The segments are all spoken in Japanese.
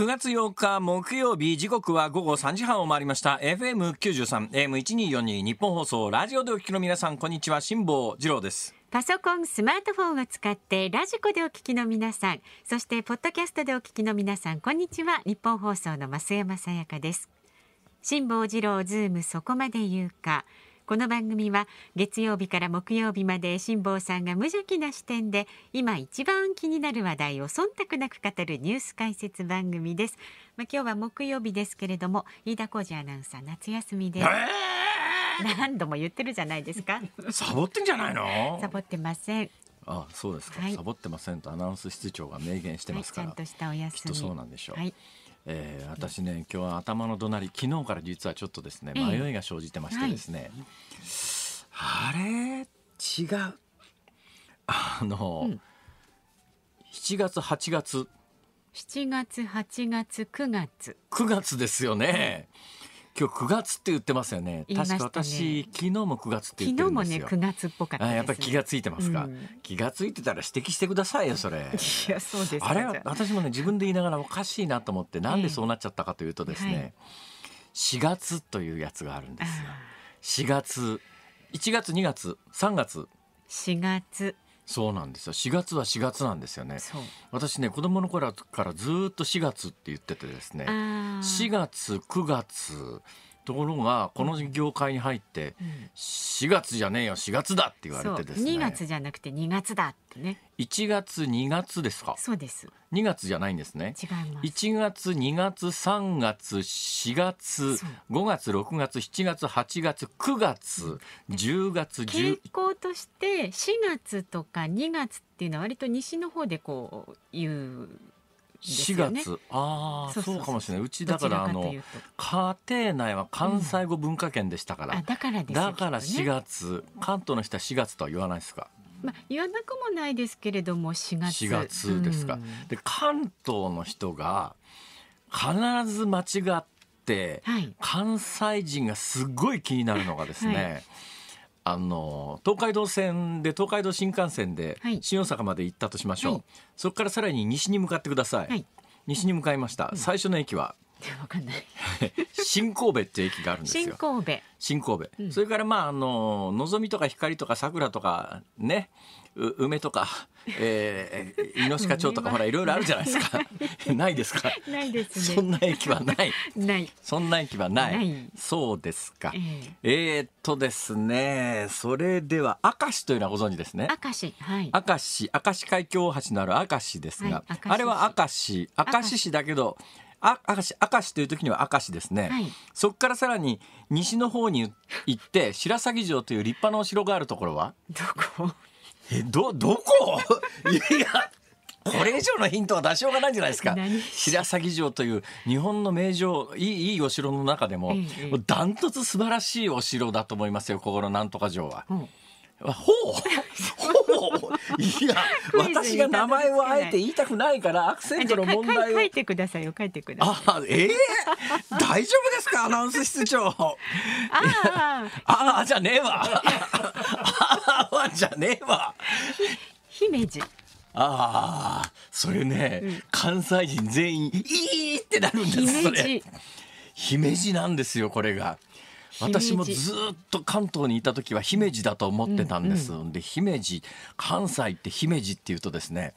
九月八日木曜日時刻は午後三時半を回りました f m 十三 a m 一二四二日本放送ラジオでお聞きの皆さんこんにちは辛坊治郎ですパソコン、スマートフォンを使ってラジコでお聞きの皆さん、そしてポッドキャストでお聞きの皆さん、こんにちは。日本放送の増山さやかです。辛坊治郎ズームそこまで言うか。この番組は月曜日から木曜日まで辛坊さんが無邪気な視点で今一番気になる話題を忖度なく語るニュース解説番組です。まあ今日は木曜日ですけれども飯田浩司アナウンサー夏休みです。何度も言ってるじゃないですか。サボってんじゃないの？サボってません。あそうですか、はい、サボってませんとアナウンス室長が明言してますから、ちゃんとしたお休みそうなんでしょう、はいえー、私ね今日は頭の怒鳴り昨日から実はちょっとですね迷いが生じてましてですね、はい、あれ違うあの、うん、7月8月7月8月9月9月ですよね、うん今日九月って言ってますよね。確か私昨日も九月って言ってるんですよ。昨日もね九月っぽかった、ね、やっぱり気がついてますか、うん、気がついてたら指摘してくださいよそれ。いやそうです。あれは私もね自分で言いながらおかしいなと思ってなんでそうなっちゃったかというとですね、え、はい、月というやつがあるんですよ。4月一月二月三月四月そうなんですよ。4月は4月なんですよね。私ね、子供の頃からずっと4月って言っててですね、4月、9月、ところがこの業界に入って4月じゃねえよ4月だって言われてですね2月じゃなくて2月だってね1月2月ですかそうです2月じゃないんですね違います1月2月3月4月5月6月7月8月9月10月10傾向として4月とか2月っていうのは割と西の方でこういう四月ああそうかもしれないうちだからあの家庭内は関西語文化圏でしたから、うだからです、ね、だから四月関東の人は四月とは言わないですかまあ、言わなくもないですけれども四月四月ですか、で関東の人が必ず間違って、はい、関西人がすごい気になるのがですね、はいあの東海道線で東海道新幹線で新大阪まで行ったとしましょう、はい、そこからさらに西に向かってください、はい、西に向かいました、うん、最初の駅は かんない 新神戸って駅があるんですよ新神戸新神戸、うん、それからまああののぞみとか光とかさくらとかね梅とか、えー、猪鹿町とか ほらいろいろあるじゃないですか ないですかないです、ね、そんな駅はないないそんな駅はないそうですか、えー、っとですねそれでは明石というのはご存知ですね明石はい明石明石海峡大橋のある明石ですが、はい、あれは明石明石市だけどあ明石明石という時には明石ですね、はい、そこからさらに西の方に行って白鷺城という立派なお城があるところはどこえど どこ いやこれ以上のヒントは出しようがないんじゃないですか白鷺城という日本の名城いいいいお城の中でもダン、トツ素晴らしいお城だと思いますよここのなんとか城は。うんほうほういや私が名前をあえて言いたくないからアクセントの問題を書いてくださいよ書いてくださいあええー、大丈夫ですかアナウンス室長あああじゃあねえわんじゃねえわ。姫路。ああ、それね、うん、関西人全員いいってなるんです。姫路。姫路なんですよ、これが。私もずっと関東にいた時は姫路だと思ってたんです、うんうん、で姫路関西って姫路っていうとですね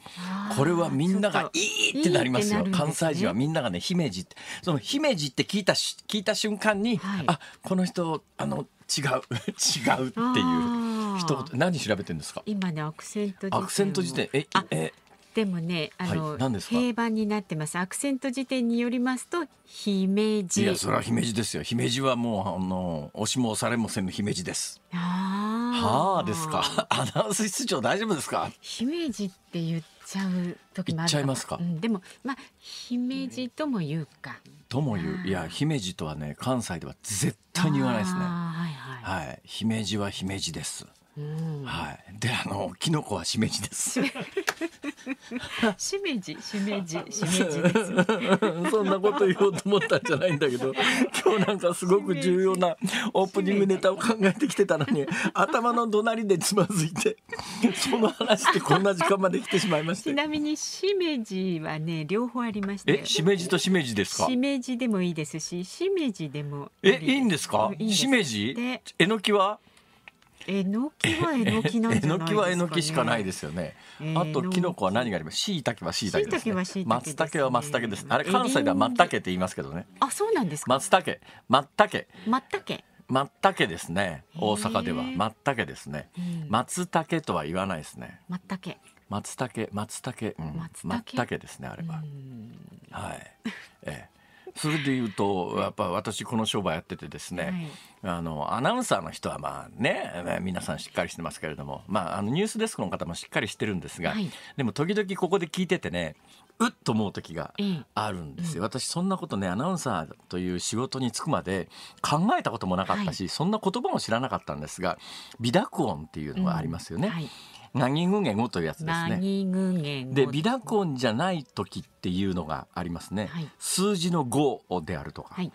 これはみんながいいってなりますよ、ね、関西人はみんながね姫路ってその姫路って聞いた聞いた瞬間に、はい、あこの人あの違う 違うっていう人何調べてんですか今ねアクセント辞典アクセント辞典ええでもね、あの、はい、平板になってます。アクセント辞典によりますと、姫路。いや、それは姫路ですよ。姫路はもう、あの、押しも押されもせぬ姫路です。ああ。ですか。アナウンス室長大丈夫ですか。姫路って言っちゃう時もある。言っちゃいますか。うん、でも、まあ、姫路とも言うか。とも言う、いや、姫路とはね、関西では絶対に言わないですね。はいはい。はい、姫路は姫路です。うん、はい。で、あの、キノコはしめじです。しめじ、しめじ、しめじです。そんなこと言おうと思ったんじゃないんだけど、今日なんかすごく重要なオープニングネタを考えてきてたのに、頭の怒鳴りでつまずいて、その話ってこんな時間まで来てしまいました。ちなみにしめじはね、両方ありましてえ、しめじとしめじですか。しめじでもいいですし、しめじでもいいでえ、いいんですか。しめじ。えのきは。えのきはえのきなんじゃないですか、ね、えのきはえのきしかないですよね。あときのこは何がありますしいたけはしいたけです、ね。松茸は松茸です。あれ関西では松茸って言いますけどね。あそうなんですか。松茸松茸松茸松茸ですね。大阪では松茸ですね。松茸とは言わないですね。松茸松茸松茸、松茸ですねあれは。はい。えそれでいうとやっぱ私この商売やっててですね、あのアナウンサーの人はまあね皆さんしっかりしてますけれども、まあ、あのニュースデスクの方もしっかりしてるんですが、でも時々ここで聞いててねうっと思う時があるんですよ、私そんなことねアナウンサーという仕事に就くまで考えたこともなかったし、そんな言葉も知らなかったんですが美濁音っていうのがありますよね。うんはいなぎぐげごというやつですね。で、ビダコンじゃない時っていうのがありますね。はい、数字の5であるとか。はい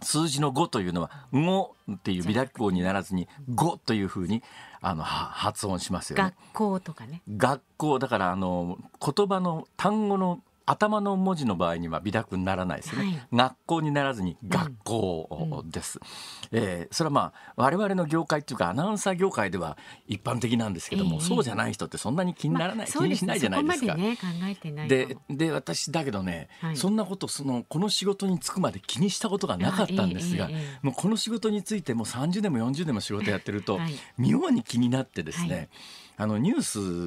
数字の5というのは「語」っていう美濁音にならずに「語」というふうにあの発音しますよね。学校とかね。学校だからあの言葉の単語の頭の文字の場合には美濁にならないですね、はい、学校にならずに学校です、うんうん、えー、それはまあ我々の業界っていうかアナウンサー業界では一般的なんですけども、えー、そうじゃない人ってそんなに気にならない、まあ、気にしないじゃないですか。で、ね、で私だけどね、はい、そんなことそのこの仕事に就くまで気にしたことがなかったんですが、えーえー、もうこの仕事についてもう30年も40年も仕事やってると、はい、妙に気になってですね、あのニュー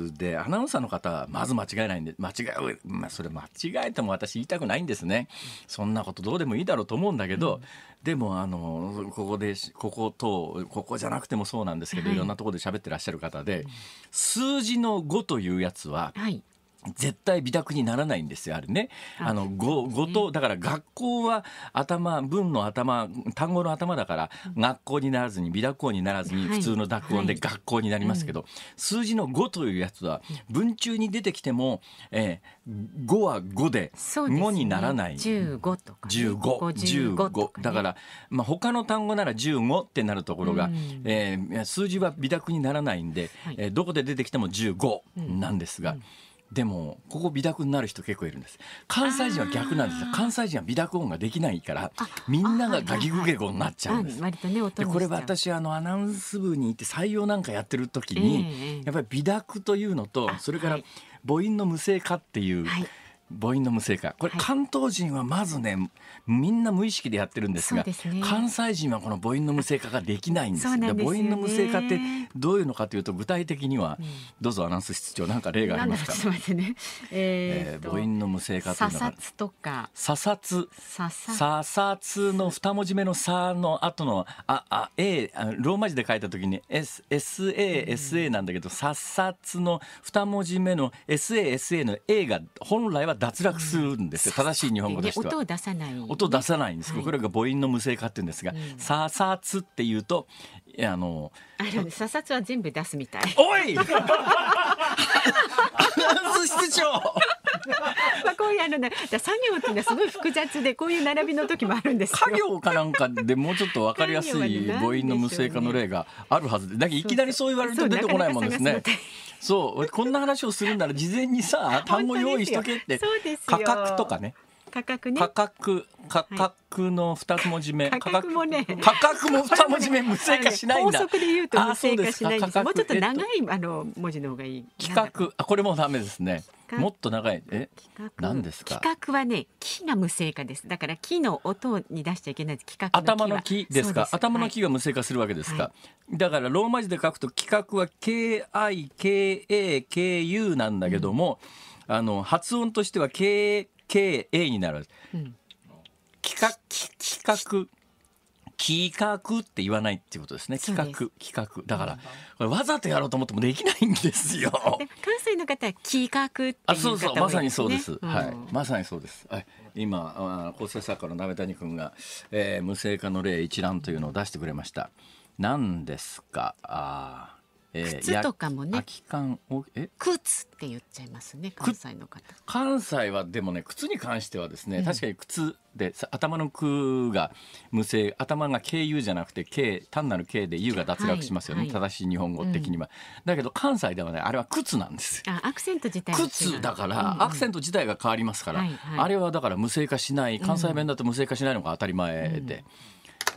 スでアナウンサーの方はまず間違えないんで間違え、まあ、それ間違えても私言いたくないんですねそんなことどうでもいいだろうと思うんだけど、うん、でもあのここでこことここじゃなくてもそうなんですけど、はい、いろんなところで喋ってらっしゃる方で、数字の5というやつは、はい絶対美濁にならないんですよ、あれね。あの、ご、ごと、だから学校は頭、文の頭、単語の頭だから、学校にならずに、美濁音にならずに、普通の濁音で学校になりますけど、数字の5というやつは、文中に出てきても、えー、5は5で、5にならない。ね、15とか、ね。15、15。だから、まあ、他の単語なら15ってなるところが、うえ数字は美濁にならないんで、はえどこで出てきても15なんですが、でもここ美濁になる人結構いるんです関西人は逆なんですよ関西人は美濁音ができないからみんながガギグゲゴになっちゃうんです、はいはいでこれ私あのアナウンス部に行って採用なんかやってる時に、えー、やっぱり美濁というのとそれから母音の無声化っていう、はい母音の無声化これ、関東人はまずねみんな無意識でやってるんですが、ね、関西人はこの母音の無声化ができないんですで、ね、母音の無声化ってどういうのかというと具体的には、どうぞアナウンス室長なんか例がありますか、ね、ええ母音の無声化というのはとかささつささつの二文字目のさの後のああ A ローマ字で書いた時に SASA なんだけど、ささつの二文字目の SASA の A が本来は脱落するんですよ、正しい日本語としては音を出さない、音を出さないんです、これが母音の無声化って言うんですが「ささつ」っていうとあのあささつは全部出すみたいおい 室長 まあこういうあのね、作業っていうのはすごい複雑でこういう並びの時もあるんですよ。家業かなんかでもうちょっとわかりやすい母音の無声化の例があるはずで、だけいきなりそう言われると出てこないもんですね。そうこんな話をするなら事前にさ 単語用意しとけって価格とかね価格ね価格価格の二つ文字目、価格もね価格も二文字目無性化しないんだ、ね、法で言うと無性化しないんですもうちょっと長い、あの文字の方がいい企画あこれもダメですねもっと長いえなんですか企画はね木が無声化ですだから木の音に出しちゃいけない企画頭の木ですか頭の木が無声化するわけですか、はい、だからローマ字で書くと企画は KIKAKU なんだけども、うん、あの発音としては KKA になる、うん、企画企画企画って言わないっていうことですね。企画、企画。だから、これわざとやろうと思ってもできないんですよ。関 西の方は企画っていう方、ね、あ、そうそう、まさにそうです。うん、はい、まさにそうです。はい、今、構成作家の鍋谷君が、えー、無性化の例一覧というのを出してくれました。何ですか。ああ。靴とかもね。空き缶をえ靴って言っちゃいますね関西の方。関西はでもね靴に関してはですね、うん、確かに靴で頭の「く」が無声頭が「経由」じゃなくて「経」単なる「経」で「U が脱落しますよね、はい正しい日本語的には、うん、だけど関西ではねあれは靴なんですあアクセント自体靴だから、うんうん、アクセント自体が変わりますから、はいはい、あれはだから無声化しない関西弁だと無声化しないのが当たり前で。うん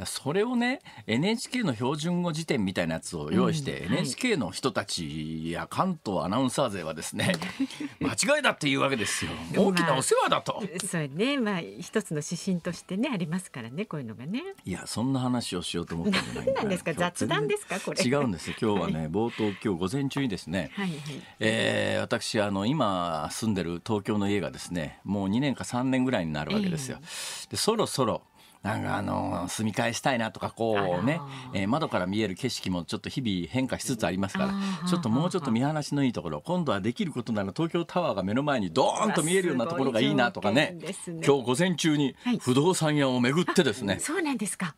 それをね NHK の標準語辞典みたいなやつを用意して、うんはい、NHK の人たちや関東アナウンサー勢はですね 間違いだっていうわけですよ大きなお世話だと、まあ、そうねまあ一つの指針としてねありますからねこういうのがねいやそんな話をしようと思ったんななんですか雑談ですかこれ違うんですよ今日はね、冒頭今日午前中にですね、はいはい、えー、私あの今住んでる東京の家がですねもう2年か3年ぐらいになるわけですよ、えー、でそろそろなんかあの住み替えしたいなとかこうね、えー、窓から見える景色もちょっと日々変化しつつありますからちょっともうちょっと見晴らしのいいところ今度はできることなら東京タワーが目の前にドーンと見えるようなところがいいなとかね、ね、今日午前中に不動産屋を巡ってですね、はい、そうなんですか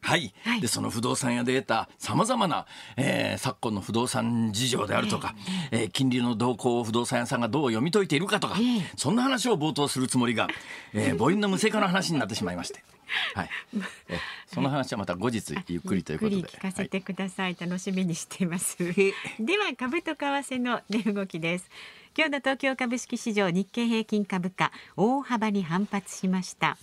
はい、でその不動産屋で得たさまざまな、えー、昨今の不動産事情であるとか、えー、えー、金利の動向を不動産屋さんがどう読み解いているかとか、えー、そんな話を冒頭するつもりが、えー、母音の無性化の話になってしまいまして。はい、えその話はまた後日ゆっくりということで聞かせてくださ、はい、楽しみにしていますでは株と為替の値動きです今日の東京株式市場日経平均株価大幅に反発しました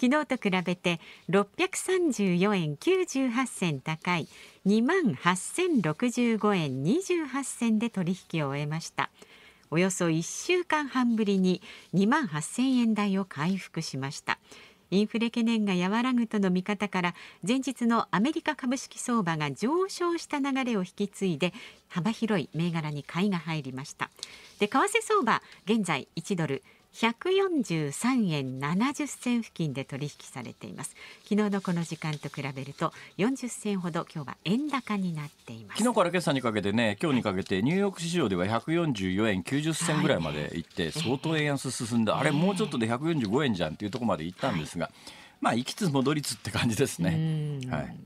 昨日と比べて634円98銭高い2 8065円28銭で取引を終えました。およそ1週間半ぶりに2 8000円台を回復しました。インフレ懸念が和らぐとの見方から前日のアメリカ株式相場が上昇した流れを引き継いで幅広い銘柄に買いが入りましたで為替相場現在1ドル143円70銭付近で取引されています昨日のこの時間と比べると40銭ほど今日は円高になっています昨日から今朝にかけてね今日にかけてニューヨーク市場では144円90銭ぐらいまで行って相当円安進んだ、あれもうちょっとで145円じゃんっていうところまで行ったんですが、まあ行きつ戻りつって感じですねはい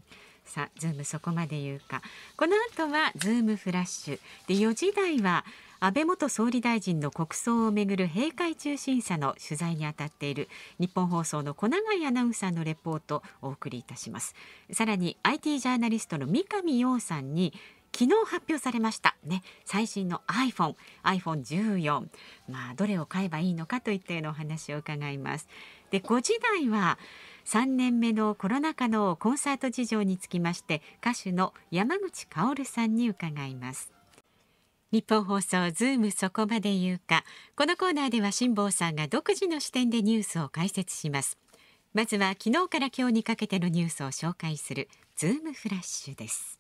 さあズームそこまで言うかこの後はズームフラッシュで4時台は安倍元総理大臣の国葬をめぐる閉会中審査の取材にあたっている日本放送の小永アナウンサーのレポートをお送りいたしますさらに IT ジャーナリストの三上洋さんに昨日発表されましたね最新の iPhone iPhone14 まあどれを買えばいいのかといったようなお話を伺いますで5時台は3年目のコロナ禍のコンサート事情につきまして歌手の山口薫さんに伺います日本放送ズームそこまで言うかこのコーナーでは辛坊さんが独自の視点でニュースを解説しますまずは昨日から今日にかけてのニュースを紹介するズームフラッシュです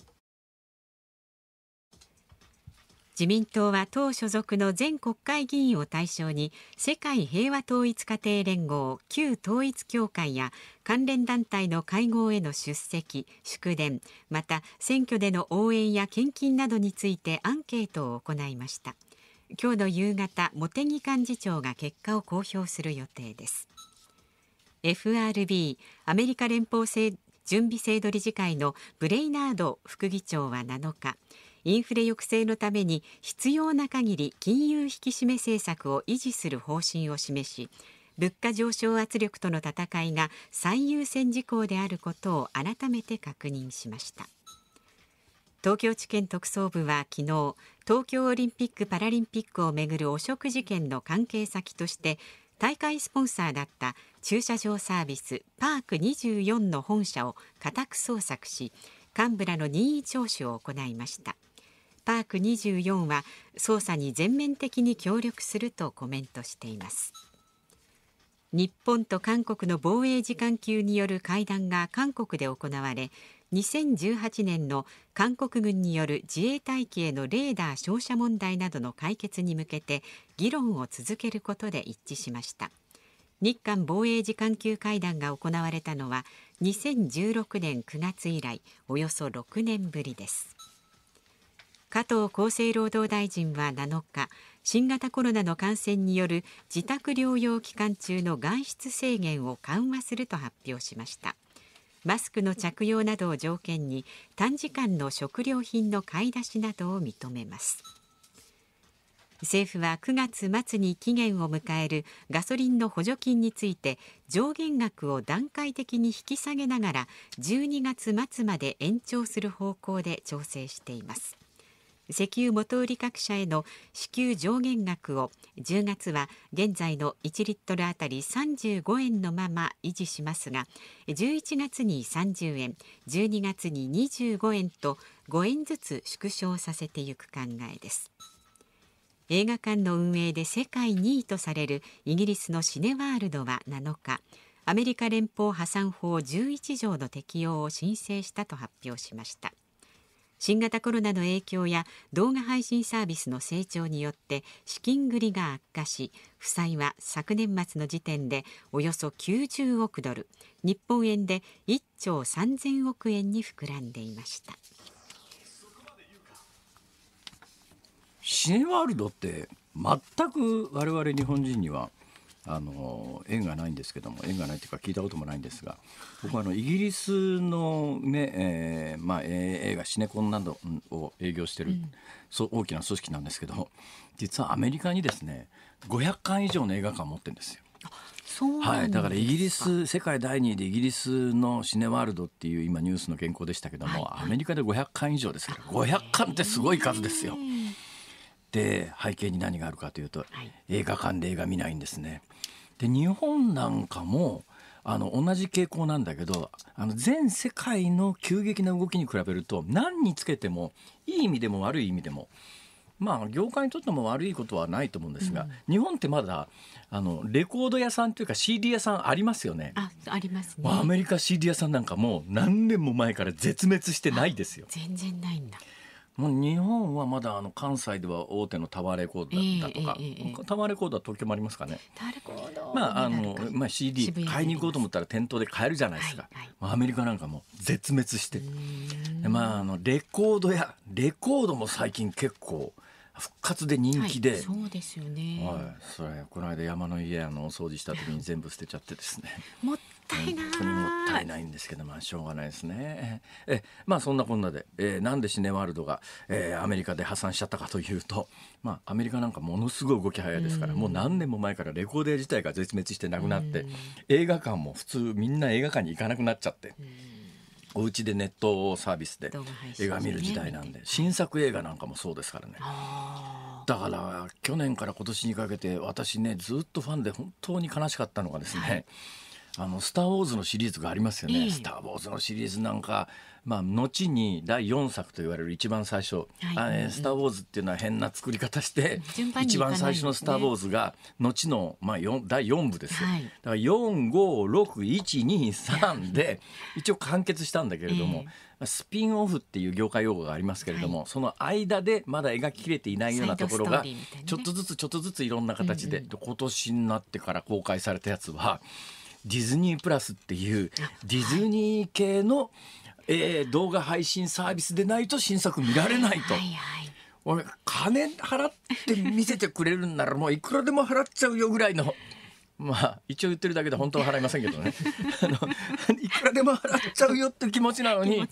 自民党は党所属の全国会議員を対象に世界平和統一家庭連合旧統一協会や関連団体の会合への出席祝電また選挙での応援や献金などについてアンケートを行いました今日の夕方茂木幹事長が結果を公表する予定です FRB アメリカ連邦制準備制度理事会のブレイナード副議長は7日インフレ抑制のために必要な限り金融引き締め政策を維持する方針を示し物価上昇圧力との戦いが最優先事項であることを改めて確認しました東京地検特捜部は昨日東京オリンピック・パラリンピックをめぐる汚職事件の関係先として大会スポンサーだった駐車場サービスパーク24の本社を家宅捜索し幹部らの任意聴取を行いました。パーク24は捜査に全面的に協力するとコメントしています日本と韓国の防衛時間級による会談が韓国で行われ2018年の韓国軍による自衛隊機へのレーダー照射問題などの解決に向けて議論を続けることで一致しました日韓防衛時間級会談が行われたのは2016年9月以来およそ6年ぶりです加藤厚生労働大臣は7日新型コロナの感染による自宅療養期間中の外出制限を緩和すると発表しましたマスクの着用などを条件に短時間の食料品の買い出しなどを認めます政府は9月末に期限を迎えるガソリンの補助金について上限額を段階的に引き下げながら12月末まで延長する方向で調整しています石油元売り各社への支給上限額を10月は現在の1リットルあたり35円のまま維持しますが11月に30円12月に25円と5円ずつ縮小させていく考えです映画館の運営で世界2位とされるイギリスのシネワールドは7日アメリカ連邦破産法11条の適用を申請したと発表しました新型コロナの影響や動画配信サービスの成長によって資金繰りが悪化し負債は昨年末の時点でおよそ90億ドル日本円で1兆3000億円に膨らんでいましたシネワールドって全く我々日本人にはあの縁がないんですけども縁がないというか聞いたこともないんですが僕はあのイギリスのね、えー、まあ、映画シネコンなどを営業してる、うん、そう大きな組織なんですけど実はアメリカにですね500以上の映画館を持ってるんですよ。はい、だからイギリス世界第2位でイギリスのシネワールドっていう今ニュースの原稿でしたけども、はい、アメリカで500巻以上ですから500巻ってすごい数ですよ。えーで背景に何があるかというと、映画館で映画見ないんですね。で日本なんかもあの同じ傾向なんだけどあの全世界の急激な動きに比べると何につけてもいい意味でも悪い意味でも。まあ、業界にとっても悪いことはないと思うんですが、うん、日本ってまだあのレコード屋さんというか CD 屋さんありますよね。あありますね。アメリカ CD 屋さんなんかもう何年も前から絶滅してないですよ。全然ないんだ。もう日本はまだあの関西では大手のタワーレコードだとか、えータワーレコードは東京もありますかね。タワーレコードまああのまあ CD 買いに行こうと思ったら店頭で買えるじゃないですか。はいはい、アメリカなんかも絶滅して、まああのレコードやレコードも最近結構。復活で人気で、はい、そうですよね、はい、それこの間山の家あの掃除した時に全部捨てちゃってですねもっ ったいな本当にもったいないんですけどまあしょうがないですねえまあそんなこんなで、えー、なんでシネワールドが、えー、アメリカで破産しちゃったかというとまあアメリカなんかものすごい動き早いですから、うん、もう何年も前からレコーデー自体が絶滅してなくなって、うん、映画館も普通みんな映画館に行かなくなっちゃって。うんお家でネットサービスで映画見る時代なんで新作映画なんかもそうですからねだから去年から今年にかけて私ねずっとファンで本当に悲しかったのがですね、はいあの「スター・ウォーズ」のシリーズがありますよね。スター・ウォーズのシリーズなんか、まあ、後に第4作と言われる一番最初「はい、あスター・ウォーズ」っていうのは変な作り方して、ね、一番最初の「スター・ウォーズ」が後の、まあ、第4部ですはい、だから456123で一応完結したんだけれども。えースピンオフっていう業界用語がありますけれども、はい、その間でまだ描ききれていないようなところが、ね、ちょっとずつちょっとずついろんな形で、うんうん、今年になってから公開されたやつはディズニープラスっていうディズニー系の、えー、動画配信サービスでないと新作見られないと。はいはい俺金払って見せてくれるんならもういくらでも払っちゃうよぐらいのまあ一応言ってるだけで本当は払いませんけどね あのいくらでも払っちゃうよって気持ちなのに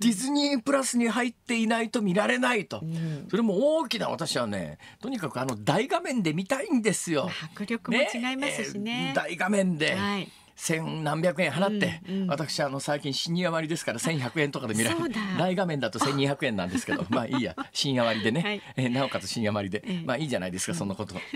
ディズニープラスに入っていないと見られないと、うん、それも大きな私はねとにかくあの大画面で見たいんですよ。迫力も違いますしね、ね、大画面で、はい千何百円払って、うんうん、私あの最近深夜割ですから千百円とかで見られる大画面だと千二百円なんですけど まあいいや深夜割でね、はい、えなおかつ深夜割で、まあいいじゃないですかそんなこと。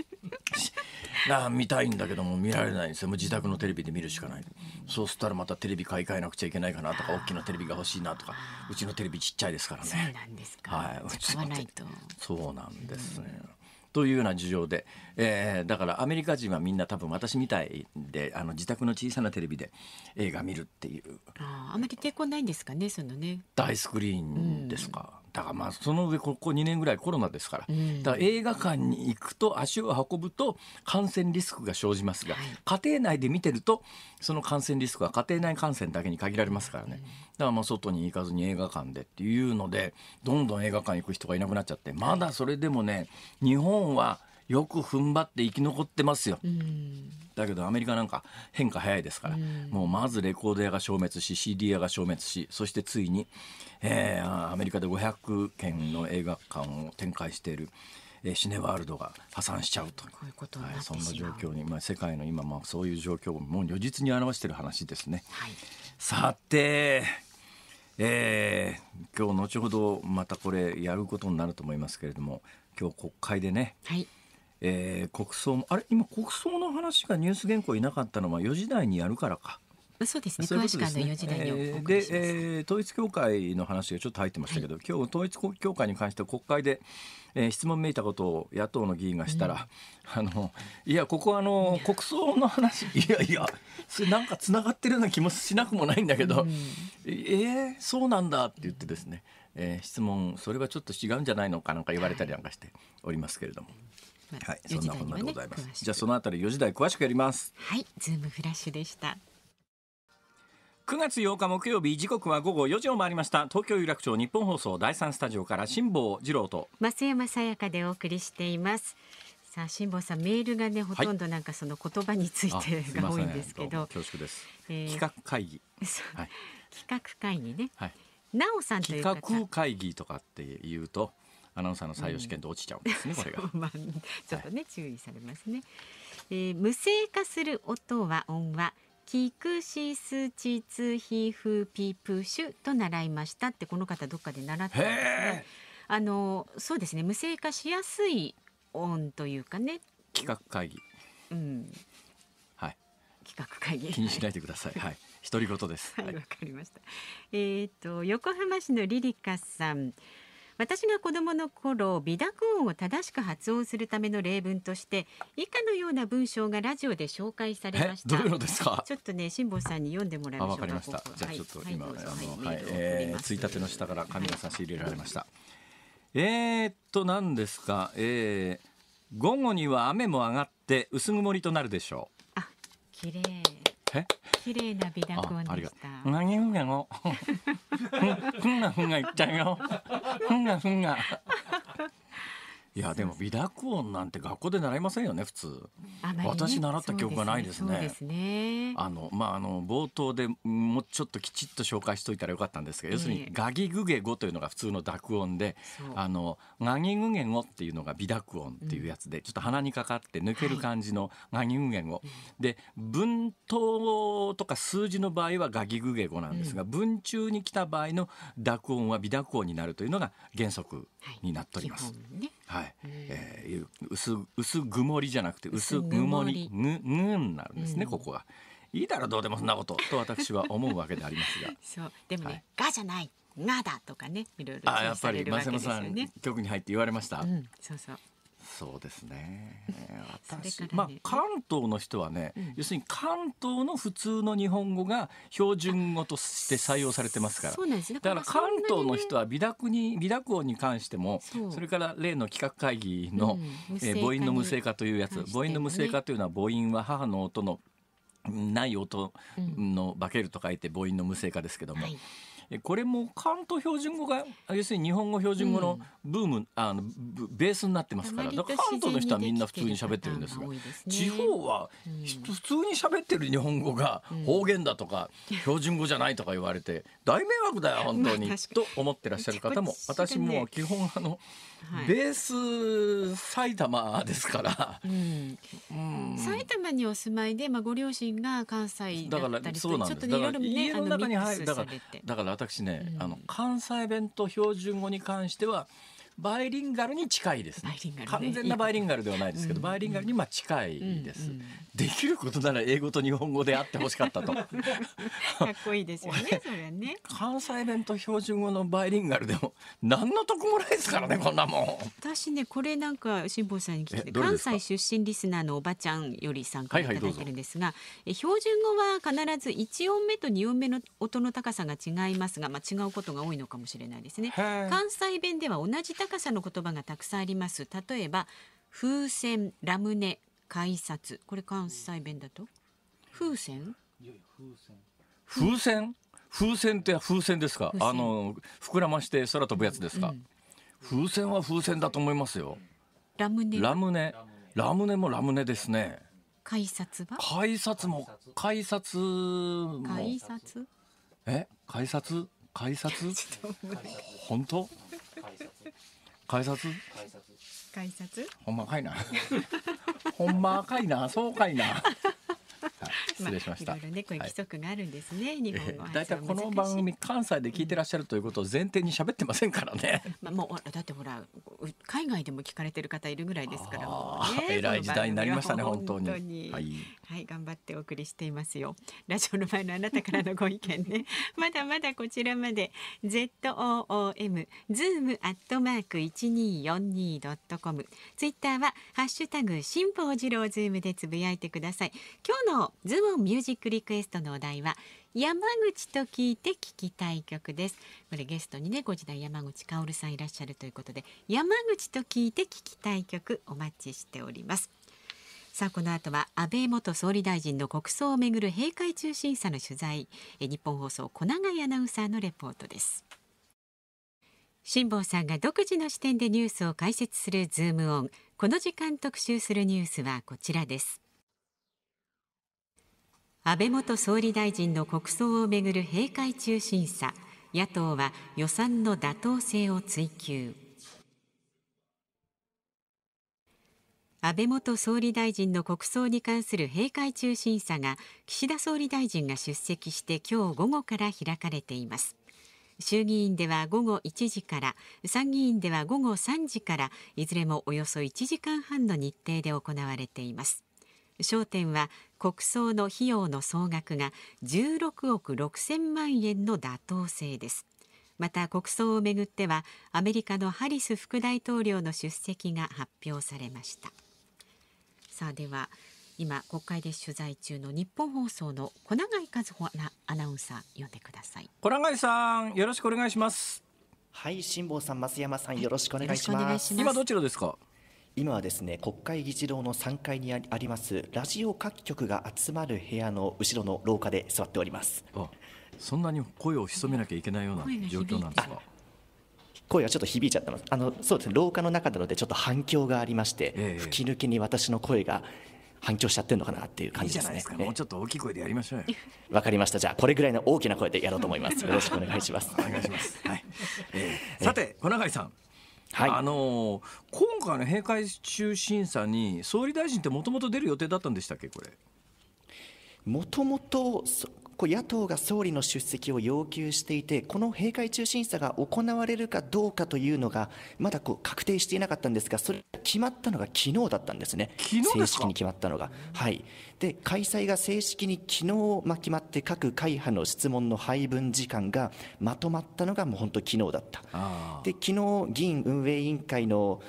なあ見たいんだけども見られないんですよもう自宅のテレビで見るしかないそうしたらまたテレビ買い替えなくちゃいけないかなとか大きなテレビが欲しいなとかうちのテレビちっちゃいですからねそうなんですか、はい、使わないと そうなんですね、うんというような事情で、えー、だからアメリカ人はみんな多分私みたいであの自宅の小さなテレビで映画見るっていうああんまり抵抗ないんですかねそのね大スクリーンですか、だからまあその上ここ2年ぐらいコロナですから、うん、だから映画館に行くと足を運ぶと感染リスクが生じますが、はい、家庭内で見てるとその感染リスクは家庭内感染だけに限られますからね、うん、だからまあ外に行かずに映画館でっていうのでどんどん映画館行く人がいなくなっちゃってまだそれでもね日本はよく踏ん張って生き残ってますよ。だけどアメリカなんか変化早いですから、もうまずレコード屋が消滅し CD 屋が消滅しそしてついに、えー、アメリカで500件の映画館を展開している。えシネワールドが破産しちゃうとはい、そんな状況に、まあ、世界の今、もそういう状況をもう如実に表している話ですね。はい、さてえー、今日後ほどまたこれやることになると思いますけれども今日国会でね、はい、えー、国葬もあれ今国葬の話がニュース原稿いなかったのは4時台にやるからか。そうですね。ううですね詳しく4時台にお送りします。で、えー、統一教会の話がちょっと入ってましたけど、はい、今日統一教会に関して国会で、えー、質問めいたことを野党の議員がしたら、うん、あのいやここはあの国葬の話いやいやなんかつながってるような気もしなくもないんだけど、うん、えー、そうなんだって言ってですね、えー、質問それはちょっと違うんじゃないのかなんか言われたりなんかしておりますけれども。はい、そんなこんなでございます。じゃあそのあたり四時台詳しくやります。はい、ズームフラッシュでした。九月八日木曜日時刻は午後四時を回りました東京有楽町日本放送第三スタジオから辛坊治郎と増山さやかでお送りしています。さあ辛坊さんメールがねほとんどなんかその言葉についてが多いんですけど、恐縮です、企画会議、企画会議ね、なおさんという企画会議とかって言うとアナウンサーの採用試験で落ちちゃうんですね、うん、これがまあ、ちょっとね、はい、注意されますね、えー、無声化する音は音はキクシスチツヒフピプシュと習いましたってこの方どっかで習ったんですねあのそうですね無声化しやすい音というかね企画会議うんはい企画会議気にしないでくださいはい独り言ですはいわ、はい、かりましたえっ、ー、と横浜市のリリカさん私が子どもの頃美濁音を正しく発音するための例文として以下のような文章がラジオで紹介されましたどういうのですか ちょっとね辛坊さんに読んでもらいましょうかわかりましたじゃあちょっと今、はい、あの、はい、えー、ついたての下から紙を差し入れられました、はい、えー、っと何ですかえー、午後には雨も上がって薄曇りとなるでしょうあ綺麗綺麗な美濁音でした。何 ふんがの。ふんがふんが言っちゃうよ。ふんがふんが。いやでも美濁音なんて学校で習いませんよね普通。私習った記憶がないですね。ですねあのまああの冒頭でもうちょっときちっと紹介しといたらよかったんですが、要するにガギグゲ語というのが普通の濁音で、あのガギグゲ語っていうのが美濁音っていうやつで、ちょっと鼻にかかって抜ける感じのガギグゲ語、で文頭とか数字の場合はガギグゲ語なんですが、文中に来た場合の濁音は美濁音になるというのが原則になっております。はいえー、薄薄曇りじゃなくて薄曇りぬぬんなるんですね、うん、ここが。いいだろどうでもそんなことと私は思うわけでありますが。そうでもね、はい、がじゃない。がだとかね、いろいろ、ね、あ、やっぱり増山さん、局に入って言われました。うん、そうそう。そうですね。私、ね、まあ関東の人はね、うん、要するに関東の普通の日本語が標準語として採用されてますから。そうなんですね。だから関東の人は美濁に美濁音に関しても、それから例の企画会議の、うん、え母音の無声化というやつ、ね、母音の無声化というのは母音は母の音のない音の化けると書いて母音の無声化ですけども。うんはいこれも関東標準語が要するに日本語標準語のブーム、うん、あのベースになってますからだから関東の人はみんな普通に喋ってるんですが、ね、地方は、うん、普通に喋ってる日本語が方言だとか、うん、標準語じゃないとか言われて大迷惑だよ 本当に、まあ、と思ってらっしゃる方も私も基本あの、はい、ベース埼玉ですから、埼玉にお住まいで、まあ、ご両親が関西だったりだからちょっとねいろいろね家の中に入るだだから私ね、あの関西弁と標準語に関してはバイリンガルに近いです、ねね、完全なバイリンガルではないですけど、うん、バイリンガルにまあ近いです、うんうん、できることなら英語と日本語であってほしかったと かっこいいですよね それね関西弁と標準語のバイリンガルでも何の得もないですからねこんなもん私ねこれなんか辛坊さんに聞いて関西出身リスナーのおばちゃんより参加いただいてるんですが、はいはい、標準語は必ず1音目と2音目の音の高さが違いますが、まあ、違うことが多いのかもしれないですね関西弁では同じ高高さの言葉がたくさんあります例えば風船ラムネ改札これ関西弁だと風船風船風船って風船ですかあの膨らまして空飛ぶやつですか、うん、風船は風船だと思いますよラムネラムネラムネもラムネですね改札は改札も改札も改札え改札改札本当改札。改札改札ほんまかいな ほんまかいなそうかいな、失礼しました、まあ、いろいろねこういう規則があるんですね、はい、日本は、えー、だいたいこの番組関西で聞いてらっしゃるということを前提に喋ってませんからね、まあ、もうだってほら海外でも聞かれてる方いるぐらいですから、ね、偉い時代になりましたね本当にはいはい頑張ってお送りしていますよラジオの前のあなたからのご意見ね まだまだこちらまで ZOOM zoom アットマーク 1242.com ツイッターはハッシュタグ辛坊治郎ズームでつぶやいてください今日のズームミュージックリクエストのお題は山口と聞いて聞きたい曲ですこれゲストにねご時代山口香さんいらっしゃるということで山口と聞いて聞きたい曲お待ちしておりますさあこの後は安倍元総理大臣の国葬をめぐる閉会中審査の取材日本放送小永アナウンサーのレポートです辛坊さんが独自の視点でニュースを解説するズームオンこの時間特集するニュースはこちらです安倍元総理大臣の国葬をめぐる閉会中審査野党は予算の妥当性を追求安倍元総理大臣の国葬に関する閉会中審査が岸田総理大臣が出席して今日午後から開かれています衆議院では午後1時から参議院では午後3時からいずれもおよそ1時間半の日程で行われています焦点は国葬の費用の総額が16億6000万円の妥当性ですまた国葬をめぐってはアメリカのハリス副大統領の出席が発表されましたさあでは今国会で取材中の日本放送の小永和穂なアナウンサー呼んでください小永さんよろしくお願いしますはい辛坊さん増山さんよろしくお願いします今どちらですか今はですね国会議事堂の3階にありますラジオ各局が集まる部屋の後ろの廊下で座っておりますそんなに声を潜めなきゃいけないような状況なんですか声がちょっと響いちゃったのあのそうですね廊下の中なのでちょっと反響がありまして、えー、吹き抜けに私の声が反響しちゃってるのかなっていう感じですねもうちょっと大きい声でやりましょうよわかりましたじゃあこれぐらいの大きな声でやろうと思いますよろしくお願いしますお願いします、はいえー、さて小永井さんはい、あのー、今回の閉会中審査に総理大臣ってもともと出る予定だったんでしたっけこれもともとこう野党が総理の出席を要求していて、この閉会中審査が行われるかどうかというのが、まだこう確定していなかったんですが、それ決まったのが昨日だったんですね、す正式に決まったのが。はい、で開催が正式に昨日、まあ、決まって、各会派の質問の配分時間がまとまったのが、もう本当、昨日だった。で昨日議員運営委員会の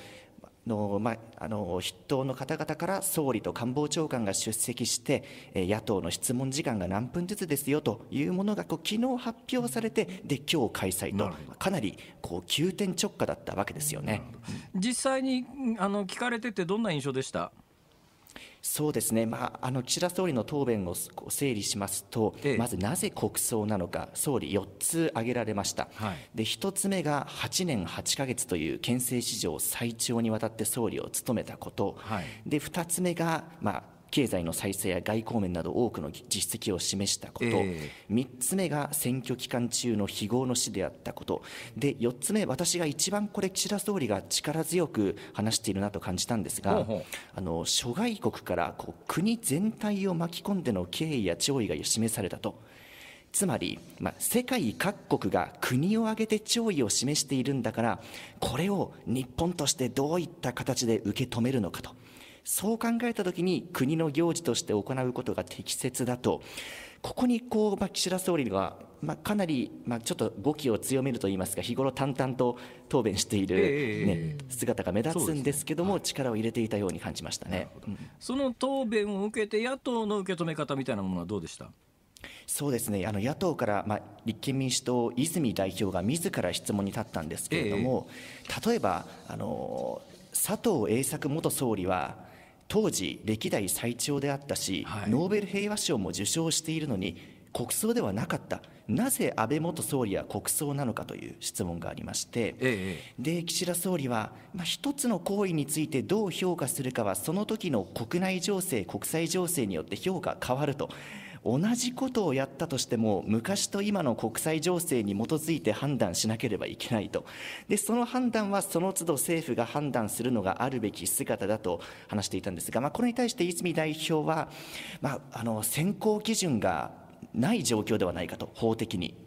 の、まあ、あの筆頭の方々から総理と官房長官が出席して、野党の質問時間が何分ずつですよというものがこう昨日発表されて、で今日開催と、かなりこう急転直下だったわけですよね実際にあの聞かれてて、どんな印象でしたそうですね、まあ、あの岸田総理の答弁を整理しますと、まずなぜ国葬なのか、総理、4つ挙げられました、はい、で1つ目が8年8ヶ月という憲政史上最長にわたって総理を務めたこと、はい、で2つ目が、まあ、経済の再生や外交面など多くの実績を示したこと、えー、3つ目が選挙期間中の非業の死であったことで4つ目私が一番これ岸田総理が力強く話しているなと感じたんですが、あの諸外国からこう国全体を巻き込んでの敬意や弔意が示されたと。つまり、まあ、世界各国が国を挙げて弔意を示しているんだからこれを日本としてどういった形で受け止めるのかと。そう考えたときに国の行事として行うことが適切だと、ここにこう、まあ、岸田総理は、まあ、かなり、まあ、ちょっと語気を強めるといいますか、日頃淡々と答弁しているね、えー、姿が目立つんですけども、ね、力を入れていたように感じましたね、うん、その答弁を受けて、野党の受け止め方みたいなものはどうでしたそうですねあの野党から、まあ、立憲民主党、泉代表が自ら質問に立ったんですけれども、えー、例えばあの佐藤栄作元総理は、当時歴代最長であったし、はい、ノーベル平和賞も受賞しているのに国葬ではなかったなぜ安倍元総理は国葬なのかという質問がありまして、ええ、で岸田総理は、まあ、一つの行為についてどう評価するかはその時の国内情勢国際情勢によって評価変わると同じことをやったとしても昔と今の国際情勢に基づいて判断しなければいけないとでその判断はその都度政府が判断するのがあるべき姿だと話していたんですが、まあ、これに対して泉代表は、まあ、あの選考基準がない状況ではないかと法的に。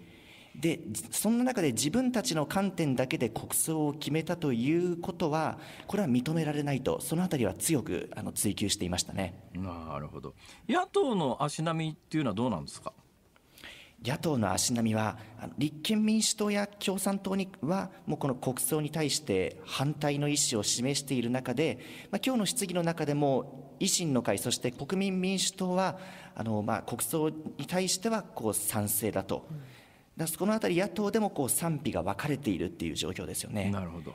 でそんな中で自分たちの観点だけで国葬を決めたということは、これは認められないと、そのあたりは強くあの追及していましたねなるほど、野党の足並みっていうのはどうなんですか。野党の足並みは、立憲民主党や共産党には、もうこの国葬に対して反対の意思を示している中で、まあ、今日の質疑の中でも、維新の会、そして国民民主党は、あのまあ国葬に対してはこう賛成だと。うんだこのあたり、野党でもこう賛否が分かれているっていう状況ですよね。なるほど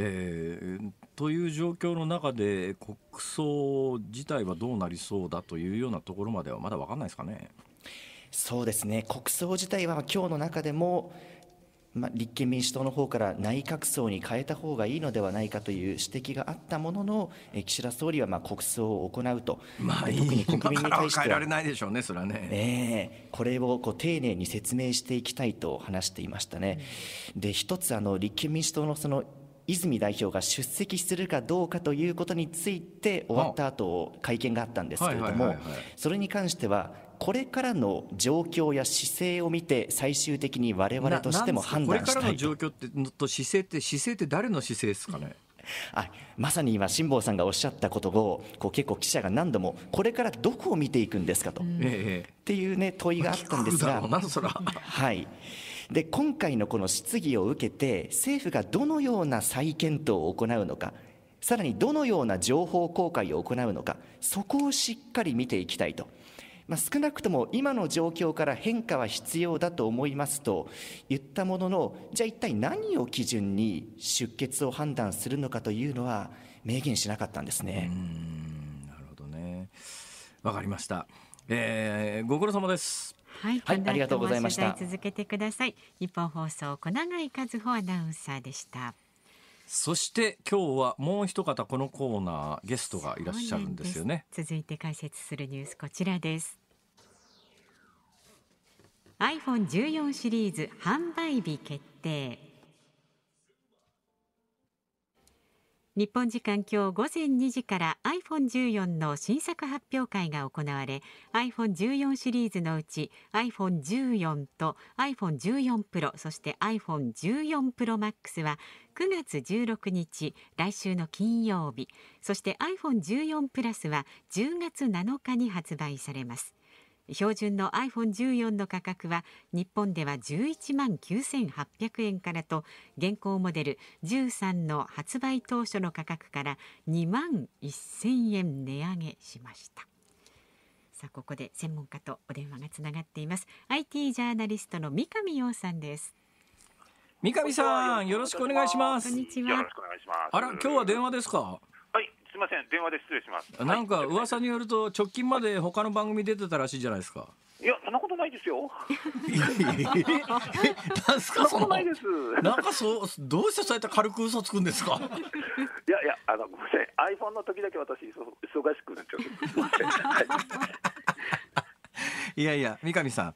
えー、という状況の中で、国葬自体はどうなりそうだというようなところまでは、まだ分かんないですかね。そうですね国葬自体は今日の中でもまあ、立憲民主党の方から内閣葬に変えた方がいいのではないかという指摘があったものの、え岸田総理はまあ国葬を行うと、まあ、特に国民に対して変えられないでしょうね、それはね。これをこう丁寧に説明していきたいと話していましたね。で一つあの立憲民主党のその泉代表が出席するかどうかということについて終わった後会見があったんですけれどもそれに関してはこれからの状況や姿勢を見て、最終的に我々としても判断したいこれからの状況ってと姿勢って姿勢って誰の姿勢ですかね。あまさに今、辛坊さんがおっしゃったことをこう結構、記者が何度もこれからどこを見ていくんですかと、っていう、ね、問いがあったんですが、はい、で今回のこの質疑を受けて政府がどのような再検討を行うのかさらにどのような情報公開を行うのかそこをしっかり見ていきたいと。まあ、少なくとも今の状況から変化は必要だと思いますと言ったもののじゃあ一体何を基準に出血を判断するのかというのは明言しなかったんですね。なるほどねわかりました、えー、ご苦労様ですはい、はい、ありがとうございました続けてください日本放送小永和穂アナウンサーでしたそして今日はもう一方このコーナーゲストがいらっしゃるんですよね続いて解説するニュースこちらです iPhone14 シリーズ販売日決定日本時間今日午前2時から iPhone14 の新作発表会が行われ iPhone14 シリーズのうち iPhone14 と iPhone14 Pro そして iPhone14 Pro Max は9月16日来週の金曜日そして iPhone14 プラスは10月7日に発売されます標準の iPhone14 の価格は日本では11万9800円からと現行モデル13の発売当初の価格から2万1000円値上げしました。さあここで専門家とお電話がつながっています IT ジャーナリストの三上洋さんです三上さん、よろしくお願いします。こんにちは。よろしくお願いします。あら、今日は電話ですか。はい、すみません、電話で失礼します。なんか噂によると、直近まで他の番組出てたらしいじゃないですか。いや、そんなことないですよ。なんすか、そんなことないです。なんか、そう、どうしてそうやって軽く嘘つくんですか。いやいや、あの、ごめんなさい、アイフォンの時だけ私、忙しくなっちゃう。は いいやいや、三上さん、はい、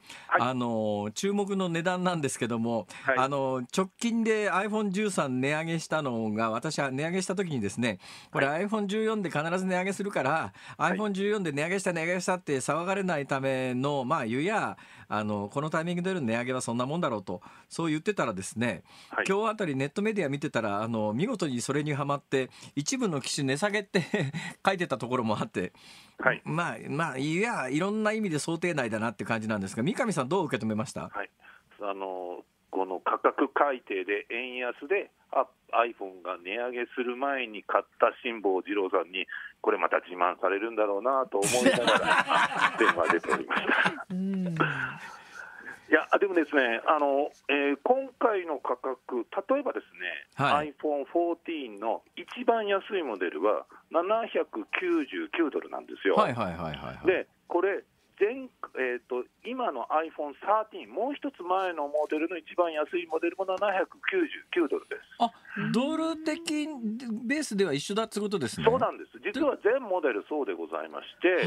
あの注目の値段なんですけども、はい、あの直近で iPhone13 値上げしたのが、私は値上げした時にですね、これ、iPhone14 で必ず値上げするから、はい、iPhone14 で値上げした、値上げしたって騒がれないための、まあ、ゆや、あのこのタイミングでの値上げはそんなもんだろうとそう言ってたらですね、はい、今日あたりネットメディア見てたらあの見事にそれにはまって一部の機種値下げって 書いてたところもあって、はい、まあまあいやいろんな意味で想定内だなって感じなんですが三上さんどう受け止めました、はいあのこの価格改定で円安で iPhone が値上げする前に買った辛坊二郎さんにこれまた自慢されるんだろうなと思いながら 電話出ておりました。いやでもですねあの、えー、今回の価格、例えばですね、はい、iPhone14 の一番安いモデルは799ドルなんですよ。はいはいはいはい、でこれ前、えーと、今の iPhone13、もう一つ前のモデルの一番安いモデルも799ドルですあドル的ベースでは一緒だってことですね。そうなんです実は全モデルそうでございまして、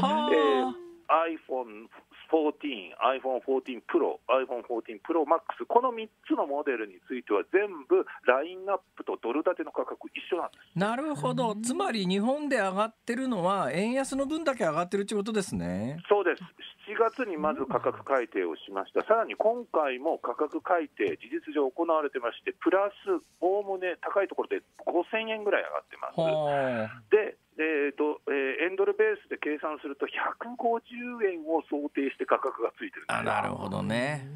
えー、iPhone 14、iPhone14 Pro、iPhone14 Pro Max、この3つのモデルについては、全部ラインナップとドル建ての価格、一緒なんですなるほど、つまり日本で上がってるのは、円安の分だけ上がってるってことですね。そうです7月にまず価格改定をしました、さらに今回も価格改定、事実上行われてまして、プラス、おおむね高いところで5000円ぐらい上がってます。でえーとえー、エンドルベースで計算すると150円を想定して価格がついてるあなるほどね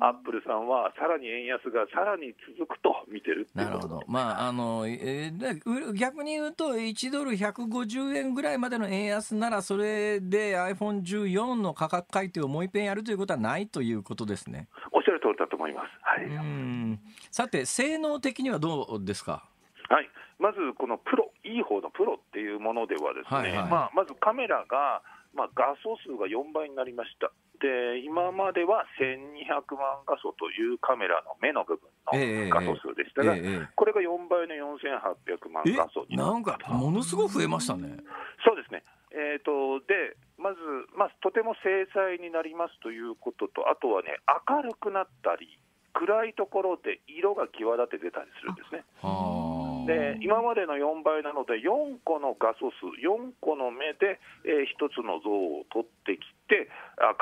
アップルさんはさらに円安がさらに続くと見てるなるほど、まああのえー、逆に言うと1ドル150円ぐらいまでの円安ならそれで iPhone14 の価格改定をもう一遍やるということはないということですねおっしゃる通りだと思います、はい、さて性能的にはどうですかはい、まずこのプロ、いい方のプロっていうものでは、ですね、はいはい、まあ、まずカメラが、まあ、画素数が4倍になりました。で今までは1200万画素というカメラの目の部分の画素数でしたが、ええこれが4倍の4800万画素にななんかものすごく増えましたね。そうですね、えーと、とでまず、まあ、とても精細になりますということと、あとはね、明るくなったり、暗いところで色が際立って出たりするんですね。で今までの4倍なので4個の画素数4個の目で、えー、1つの像を取ってきて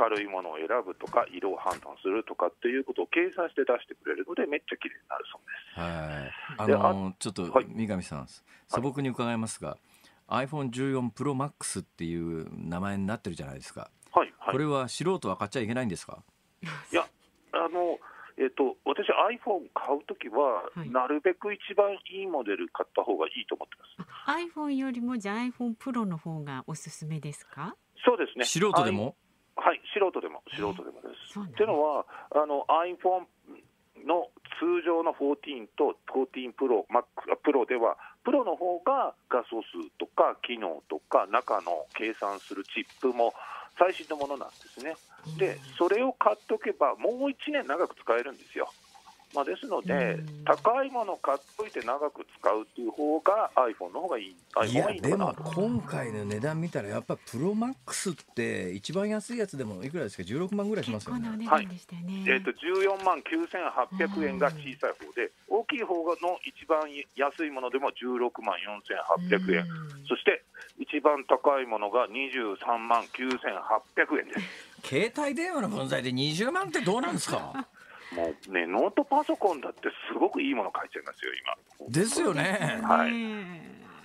明るいものを選ぶとか色を判断するとかっていうことを計算して出してくれるのでめっちゃ綺麗になるそうです。はいあのー、ちょっと、三上さん素朴に伺いますが、はい、iPhone14ProMax っていう名前になってるじゃないですか。はい、はい、これは素人は買っちゃいけないんですかいやあのーえっと、私、iPhone 買うときは、はい、なるべく一番いいモデル買った方がいいと思ってます iPhone よりも、じゃあ iPhone プロの方がおすすめですかそうですね素人でもはい、素人でも、素人でもです。っていうのはあの iPhone の通常の14と14プロ、o ップロでは、プロの方が画素数とか機能とか中の計算するチップも最新のものなんですね。でそれを買っておけばもう1年長く使えるんですよ。まあ、ですので、高いものを買っといて長く使うっていう方が iPhone の方がいいいやでも今回の値段見たらやっぱプロマックスって一番安いやつでもいくらですか16万ぐらいしますよね。はい、えっ、と14万9800円が小さい方で、大きい方の一番安いものでも16万4800円、そして一番高いものが23万9800円です。携帯電話の分際で20万ってどうなんですかもうね、ノートパソコンだってすごくいいもの書いちゃいますよ、今。ですよね。はい。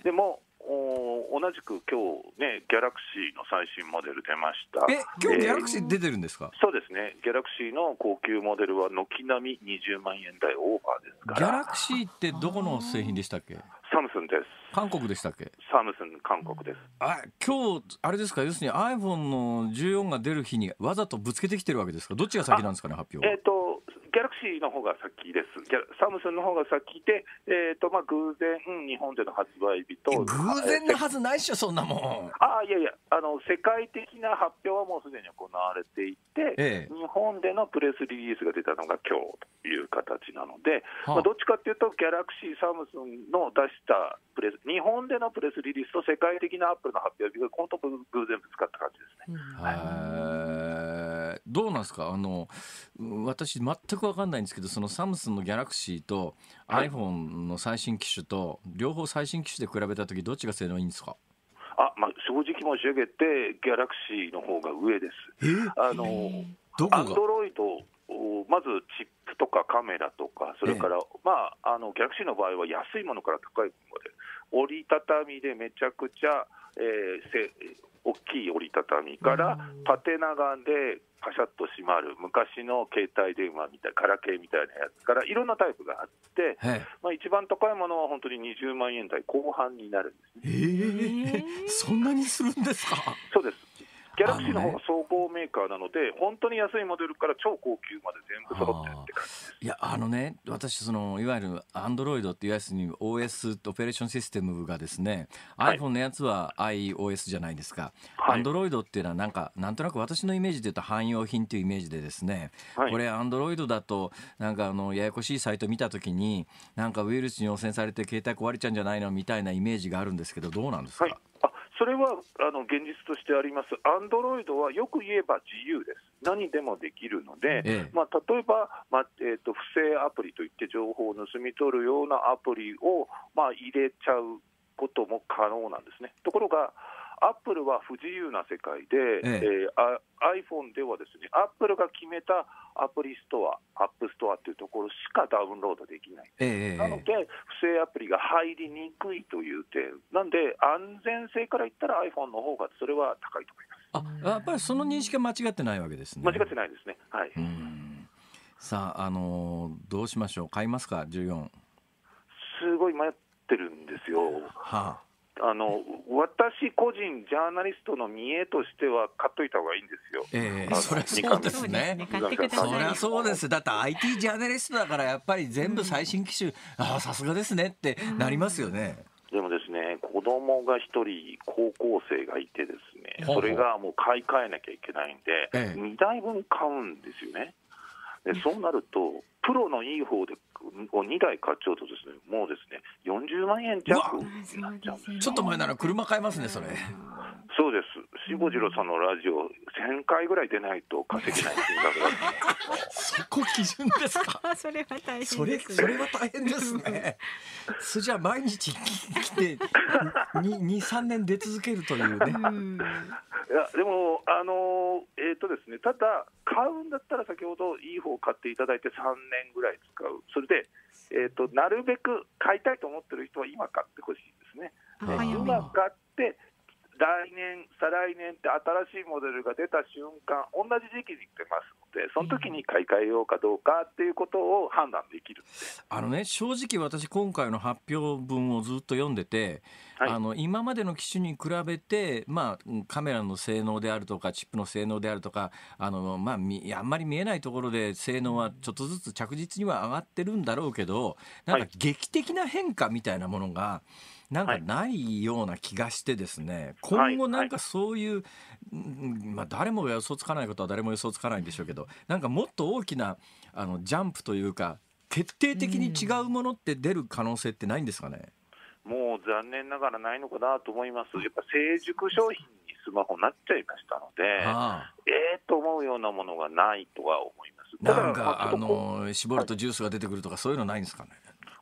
でも、お同じく今日ね、ギャラクシーの最新モデル出ました。え、今日ギャラクシー出てるんですか、えー、そうですね、ギャラクシーの高級モデルは軒並み20万円台オーバーですから。ギャラクシーってどこの製品でしたっけサムスンです。韓国でしたっけサムスン韓国ですあ今日あれですか要するに iPhone の14が出る日にわざとぶつけてきてるわけですかどっちが先なんですかね発表えっ、ー、とギャラクシーの方が先です、サムスンの方が先で、えーとまあ、偶然、日本での発売日と。偶然のはずないっしょ、そんなもん。ああ、いやいやあの、世界的な発表はもうすでに行われていて、ええ、日本でのプレスリリースが出たのが今日という形なので、はあ、まあ、どっちかっていうと、ギャラクシー、サムスンの出したプレス、日本でのプレスリリースと世界的なアップルの発表日が、このところ偶然ぶつかった感じですね。うん、はいどうなんですかあの私全くく分かんないんですけどそのサムスンのギャラクシーと iPhone の最新機種と両方最新機種で比べた時どっちが性能いいんですかあ、まあ、正直申し上げてギャラクシーの方が上です。あのアンドロイドまずチップとかカメラとか、それから、ええ、まあ、あのギャラクシーの場合は安いものから高いものまで、折りたたみでめちゃくちゃ、えー、せ大きい折りたたみから縦長でパシャッと閉まる昔の携帯電話みたいガラケーみたいなやつからいろんなタイプがあって、まあ、一番高いものは本当に20万円台後半になるんです、ね、えー、そんなにするんですかそうですギャラクシーの方が総合メーカーなので、ね、本当に安いモデルから超高級まで全部揃ってるって感じです。いや、あのね、私、その、いわゆるアンドロイドっていうやつに OS、オペレーションシステムがですね、はい、iPhone のやつは iOS じゃないですか。アンドロイドっていうのは、なんか、なんとなく私のイメージで言うと汎用品っていうイメージでですね、はい、これ、アンドロイドだと、なんか、あの、ややこしいサイト見たときに、なんかウイルスに汚染されて携帯壊れちゃうんじゃないのみたいなイメージがあるんですけど、どうなんですか、はいそれはあの現実としてあります、アンドロイドはよく言えば自由です、何でもできるので、ええ、まあ、例えば、まあえーと、不正アプリといって、情報を盗み取るようなアプリを、まあ、入れちゃうことも可能なんですね。ところがアップルは不自由な世界で、えええー、iPhone ではですね、アップルが決めたアプリストア、アップストアっていうところしかダウンロードできない、ええ、なので、不正アプリが入りにくいという点、なんで、安全性から言ったら iPhone の方がそれは高いと思いますあやっぱりその認識は間違ってないわけですね。間違ってないですね、はい、さあ、あのー、どうしましょう、買いますか、14。すごい迷ってるんですよ。はああの私個人、ジャーナリストの見栄としては、買っといた方がいいんですよ。ええー、そりゃそうですね。そりゃそうです。だって IT ジャーナリストだから、やっぱり全部最新機種、ああ、さすがですねってなりますよね。でもですね、子供が一人、高校生がいてですね、それがもう買い替えなきゃいけないんで、ええ、2台分買うんですよね。でそうなると、プロのいい方でを2台買っちゃうとですね、もうですね、40万円弱ちょっと前なら車買えますね、それ。そうです。しぼじろさんのラジオ、1000回ぐらい出ないと稼げない金額だったそこ基準ですか それは大変それ、それは大変ですね。それじゃあ毎日来て、2、3年出続けるというね。いや、でも、あの、えっ、ー、とですね、ただ、買うんだったら先ほどいい方を買っていただいて3年ぐらい使う、それで、えーと、なるべく買いたいと思ってる人は今買ってほしいですね。今買って来年、再来年って新しいモデルが出た瞬間、同じ時期に出ますので、その時に買い替えようかどうかっていうことを判断できるあのね、正直私、今回の発表文をずっと読んでて、はい、あの今までの機種に比べて、まあ、カメラの性能であるとかチップの性能であるとかあの、まあ、あんまり見えないところで性能はちょっとずつ着実には上がってるんだろうけどなんか劇的な変化みたいなものが。なんかないような気がしてですね、はい、今後なんかそういう、はいまあ、誰も予想つかないことは誰も予想つかないんでしょうけどなんかもっと大きなあのジャンプというか決定的に違うものって出る可能性ってないんですかね、もう残念ながらないのかなと思います、やっぱ成熟商品にスマホなっちゃいましたので、ああええと思うようなものがないとは思います。なんか、あのー、絞るとジュースが出てくるとか、はい、そういうのないんですかね。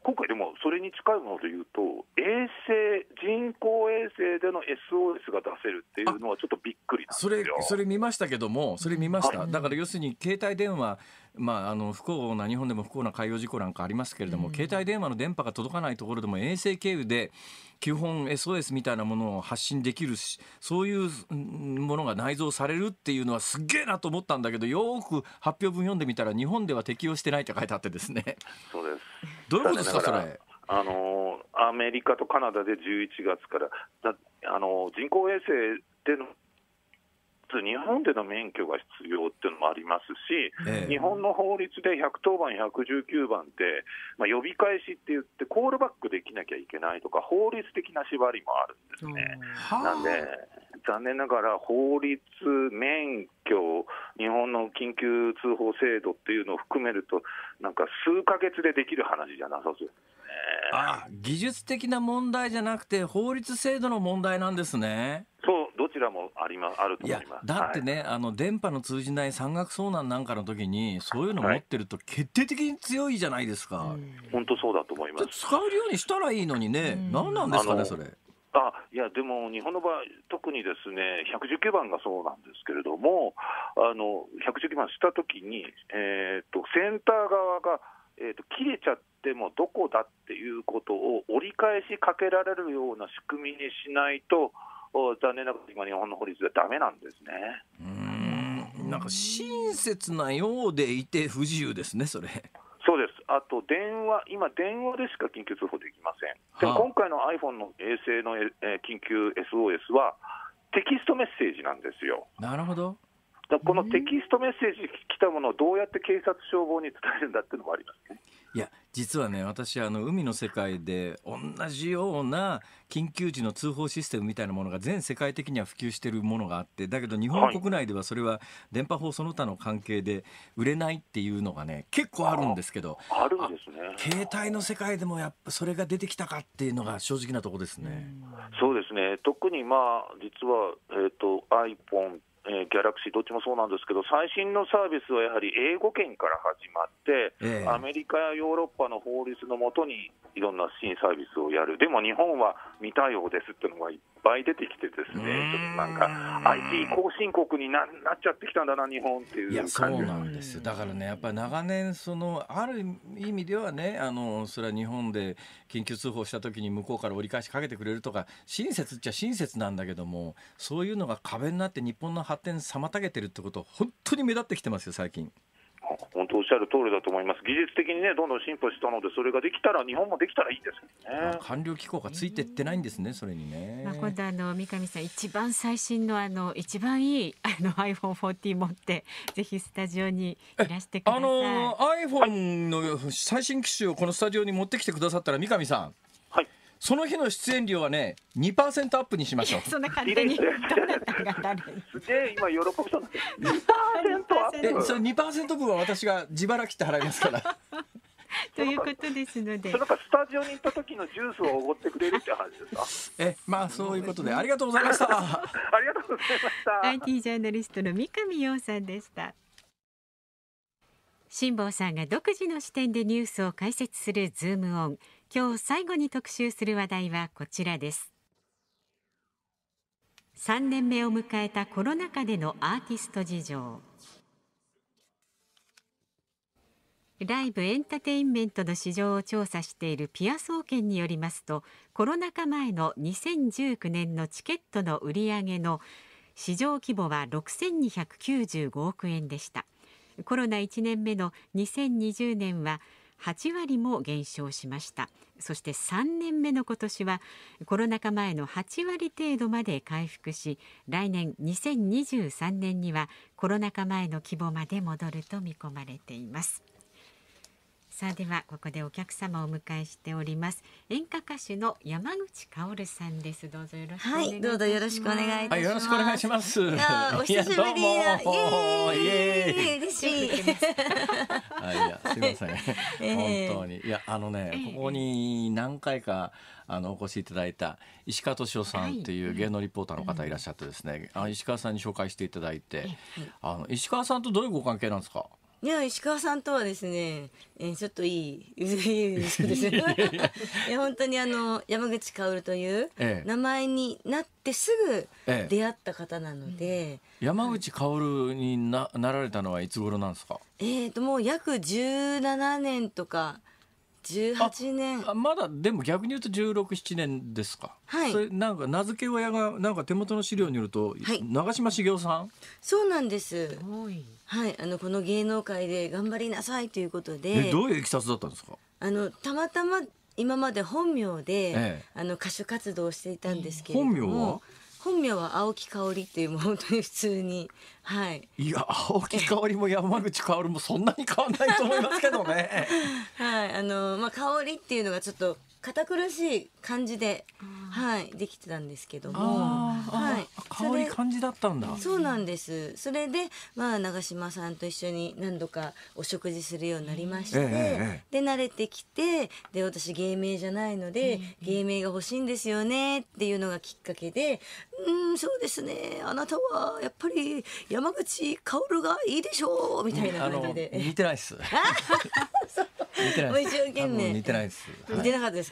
今回でもそれに近いものでいうと、衛星、人工衛星での SOS が出せるっていうのは、ちょっとびっくりそれそれ見ましたけども、それ見ました、はい、だから要するに、携帯電話まあ、あの不幸な日本でも不幸な海洋事故なんかありますけれども、うん、携帯電話の電波が届かないところでも衛星経由で基本 SOS みたいなものを発信できるしそういうものが内蔵されるっていうのはすげえなと思ったんだけどよく発表文読んでみたら日本では適用してないって書いてあってですね。そうですどういうことですかそれあのアメリカとカナダで11月からだあの人工衛星でのつ、日本での免許が必要っていうのもありますし、ええ、日本の法律で110番、119番って、まあ、呼び返しって言って、コールバックできなきゃいけないとか、法律的な縛りもあるんですね。なんで、残念ながら法律、免許、日本の緊急通報制度っていうのを含めると、なんか数か月でできる話じゃなさそうですね。あ技術的な問題じゃなくて、法律制度の問題なんですね。そうらもあり、まあると思いますだってね、はい、あの電波の通じない山岳遭難なんかの時に、そういうの持ってると、決定的に強いじゃないですか、本当そうだと思います使えるようにしたらいいのにね、ん何なんですかね、それ。あいやでも日本の場合、特にですね119番がそうなんですけれども、あの119番したときに、えーと、センター側が、えーと切れちゃってもどこだっていうことを折り返しかけられるような仕組みにしないと、残念ながら今、日本の法律はダメなんですね。うんなんか親切なようでいて不自由ですね、それ。そうですあと電話、今、電話でしか緊急通報できません、でも今回の iPhone の衛星の、え緊急 SOS は、テキストメッセージなんですよ。なるほどこのテキストメッセージ来たものをどうやって警察、消防に伝えるんだっていうのもありますね。いや実はね私あの海の世界で同じような緊急時の通報システムみたいなものが全世界的には普及しているものがあってだけど日本国内ではそれは電波法その他の関係で売れないっていうのがね結構あるんですけどあるんですね携帯の世界でもやっぱそれが出てきたかっていうのが正直なところですね。そうですね特にまあ実は、えーと iPhone えー、ギャラクシー、どっちもそうなんですけど、最新のサービスはやはり英語圏から始まって、えー、アメリカやヨーロッパの法律のもとにいろんな新サービスをやる、でも日本は見たようですっていうのがいっぱい出てきてですね、なんか IT 後進国にななっちゃってきたんだな、日本っていうそうなんですよだからね、やっぱり長年その、ある意味ではね、あのそれは日本で緊急通報した時に向こうから折り返しかけてくれるとか、親切っちゃ親切なんだけども、そういうのが壁になって、日本の発展妨げてるってこと、本当に目立ってきてますよ、最近。本当おっしゃる通りだと思います、技術的にね、どんどん進歩したので、それができたら、日本もできたらいいんですけどね。官僚機構がついてってないんですね、それにね。まあ、今度あの、三上さん、一番最新の、あの、一番いい、あの、iPhone40 持って。ぜひスタジオにいらしてください。あの、iPhone の最新機種をこのスタジオに持ってきてくださったら、三上さん。その日の出演料はね2%アップにしましょう。そんな簡単にどなたが誰。すげえ今喜びそうなんです。2%アップ。えそれ2%分は私が自腹切って払いますから。ということですので。それかスタジオに行った時のジュースをおごってくれるって話ですか。え、まあそういうことでありがとうございました。ありがとうございました。IT ジャーナリストの三上洋さんでした。辛坊さんが独自の視点でニュースを解説するズームオン。今日最後に特集する話題はこちらです3年目を迎えたコロナ禍でのアーティスト事情ライブエンターテインメントの市場を調査しているピア総研によりますとコロナ禍前の2019年のチケットの売り上げの市場規模は6295億円でしたコロナ1年目の2020年は8割も減少しましたそして3年目の今年はコロナ禍前の8割程度まで回復し来年2023年にはコロナ禍前の規模まで戻ると見込まれていますさあではここでお客様をお迎えしております演歌歌手の山口香さんですどうぞよろしくお願いします、はい、どうぞよろしくお願いいたします、はい、よろしくお願いしますお久しぶりだイエーイ嬉しいあいやすいません、えー、本当にいやあのね、ここに何回かあのお越しいただいた石川敏夫さんっていう芸能リポーターの方いらっしゃってですね、はい、うん、石川さんに紹介していただいて、えー、あの石川さんとどういうご関係なんですかいや石川さんとはですね、えー、ちょっといい いや本当にあの山口薫という名前になってすぐ出会った方なので、ええ、山口薫にななられたのはいつ頃なんですかえっともう約17年とか18年あまだでも逆に言うと167年ですかはいそれなんか名付け親がなんか手元の資料によると、はい、長嶋茂雄さんそうなんですすごいはい、あのこの芸能界で頑張りなさいということでどういう経緯だったんですかあのたまたま今まで本名で、ええ、あの歌手活動をしていたんですけれども本名は青木香織っていうもう本当に普通にはいいや青木香織も山口香織もそんなに変わんないと思いますけどね はいあのまあ香織っていうのがちょっと堅苦しい感じで、はい、できてたんですけども、はい、そい感じだったんだそうなんですそれで、まあ、長嶋さんと一緒に何度かお食事するようになりまして、えー、で慣れてきてで私芸名じゃないので、えー、芸名が欲しいんですよねっていうのがきっかけで「うんそうですねあなたはやっぱり山口薫がいいでしょう」みたいな感じで。似てないっす。一生懸命似てないっす。似てなかったです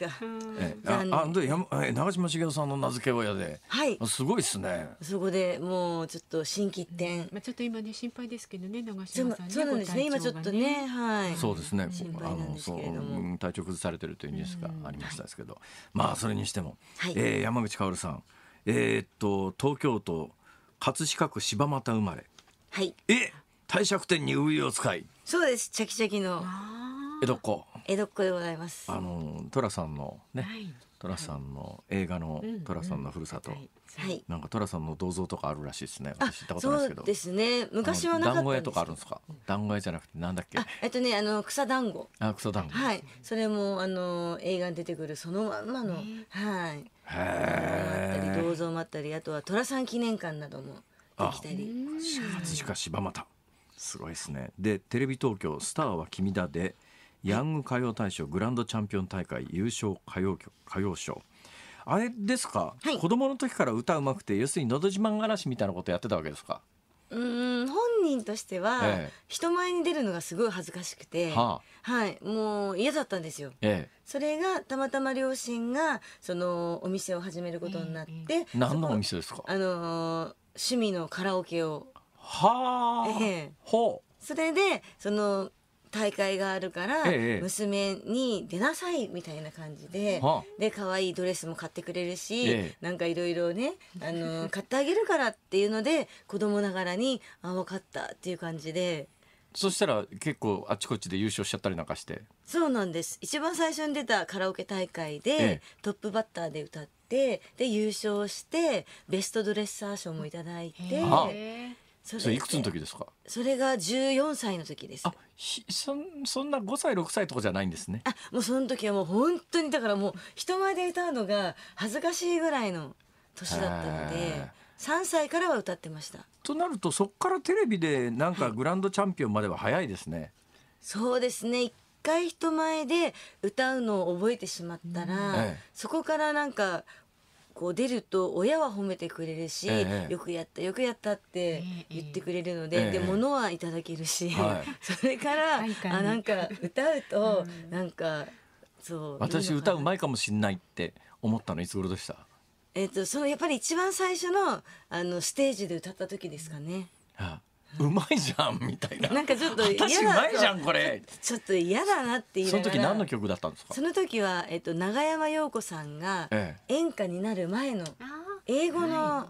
ですか。えあでやえ長嶋茂雄さんの名付け親で、はい、すごいですね。そこでもうちょっと心機一転。まあちょっと今ね心配ですけどね長嶋さん、そうなんですね、今ちょっとねはい。そうですね。あのそう体調崩されてるというニュースがありましたですけど、まあそれにしても、はい、え山口薫さんえっと東京都葛飾区柴又生まれ。はい。え。帝釈天にウイを使い。そうです。チャキチャキの。あ江戸っ子江戸っ子でございますあの寅さんのね、寅さんの映画の寅さんの故郷、はいなんか寅さんの銅像とかあるらしいですね。私行ったことないですけですね。昔は団子屋とかあるんですか。団子屋じゃなくてなんだっけ。えっとねあの草団子。あ草団子。はい。それもあの映画に出てくるそのまんまのはい。へえ。銅像もあったりあとは寅さん記念館などもできたり。ああ。しか柴又。すごいですね。でテレビ東京スターは君だで。ヤング歌謡大賞グランドチャンピオン大会優勝歌謡曲歌謡賞あれですか、はい、子供の時から歌うまくて要するに「のど自慢がらし」みたいなことやってたわけですかうん本人としては、ええ、人前に出るのがすごい恥ずかしくて、はあ、はい、もう嫌だったんですよ、え、それがたまたま両親がそのお店を始めることになって、何のお店ですかあの趣味のカラオケをはあ、ええ、ほうそれでその大会があるから娘に出なさいみたいな感じで、ええ、で可愛いドレスも買ってくれるし、ええ、なんかいろいろねあの 買ってあげるからっていうので子供ながらに「あ分かった」っていう感じで。そしたら結構あちこちで優勝しちゃったりなんかしてそうなんです一番最初に出たカラオケ大会で、トップバッターで歌ってで優勝してベストドレッサー賞もいただいてそれいくつの時ですかそれが十四歳の時ですあそんそんな五歳六歳とかじゃないんですねあもうその時はもう本当にだからもう人前で歌うのが恥ずかしいぐらいの年だったので三歳からは歌ってましたとなるとそこからテレビでなんかグランドチャンピオンまでは早いですね、そうですね一回人前で歌うのを覚えてしまったら、うん、そこからなんかこう出ると親は褒めてくれるし、ええ、よくやったよくやったって言ってくれるので、え、で物はいただけるし、はい、それからあなんか歌うと、うん、なんかそう私歌うまいかもしんないって思ったのいつ頃でしたえっ、とそのやっぱり一番最初のあのステージで歌った時ですかね。はあうまいじゃんみたいな。なんかちょっと嫌だ。うまいじゃんこれ。ちょっと嫌だなっていう。その時何の曲だったんですか。その時はえっと永山洋子さんが演歌になる前の英語の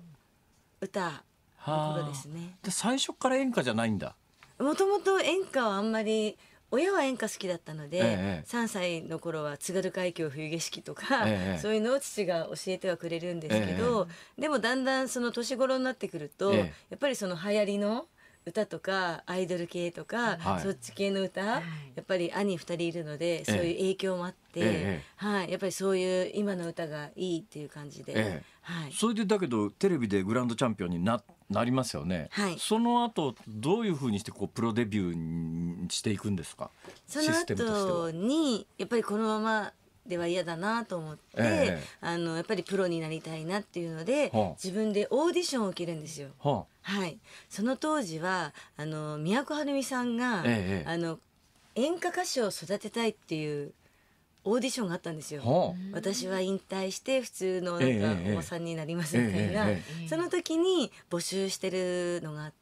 歌の頃ですね。で最初から演歌じゃないんだ。もともと演歌はあんまり。親は演歌好きだったので、ええ、3歳の頃は津軽海峡冬景色とか、ええ、そういうのを父が教えてはくれるんですけど、でもだんだんその年頃になってくると、やっぱりその流行りの歌とかアイドル系とか、はい、そっち系の歌、やっぱり兄2人いるのでそういう影響もあって、ええ、はい、やっぱりそういう今の歌がいいっていう感じで、え、はい、それでだけどテレビでグランドチャンピオンにななりますよね、はい、その後どういうふうにしてこうプロデビューにしていくんですかその後にやっぱりこのままでは嫌だなと思って、えー、あのやっぱりプロになりたいなっていうので、はあ、自分でオーディションを受けるんですよ。はあ、はい、その当時はあの宮古晴美さんが、えー、あの演歌歌手を育てたいっていうオーディションがあったんですよ。はあ、私は引退して普通のなんかお子さんになりますみたいな、えー、その時に募集してるのがあって。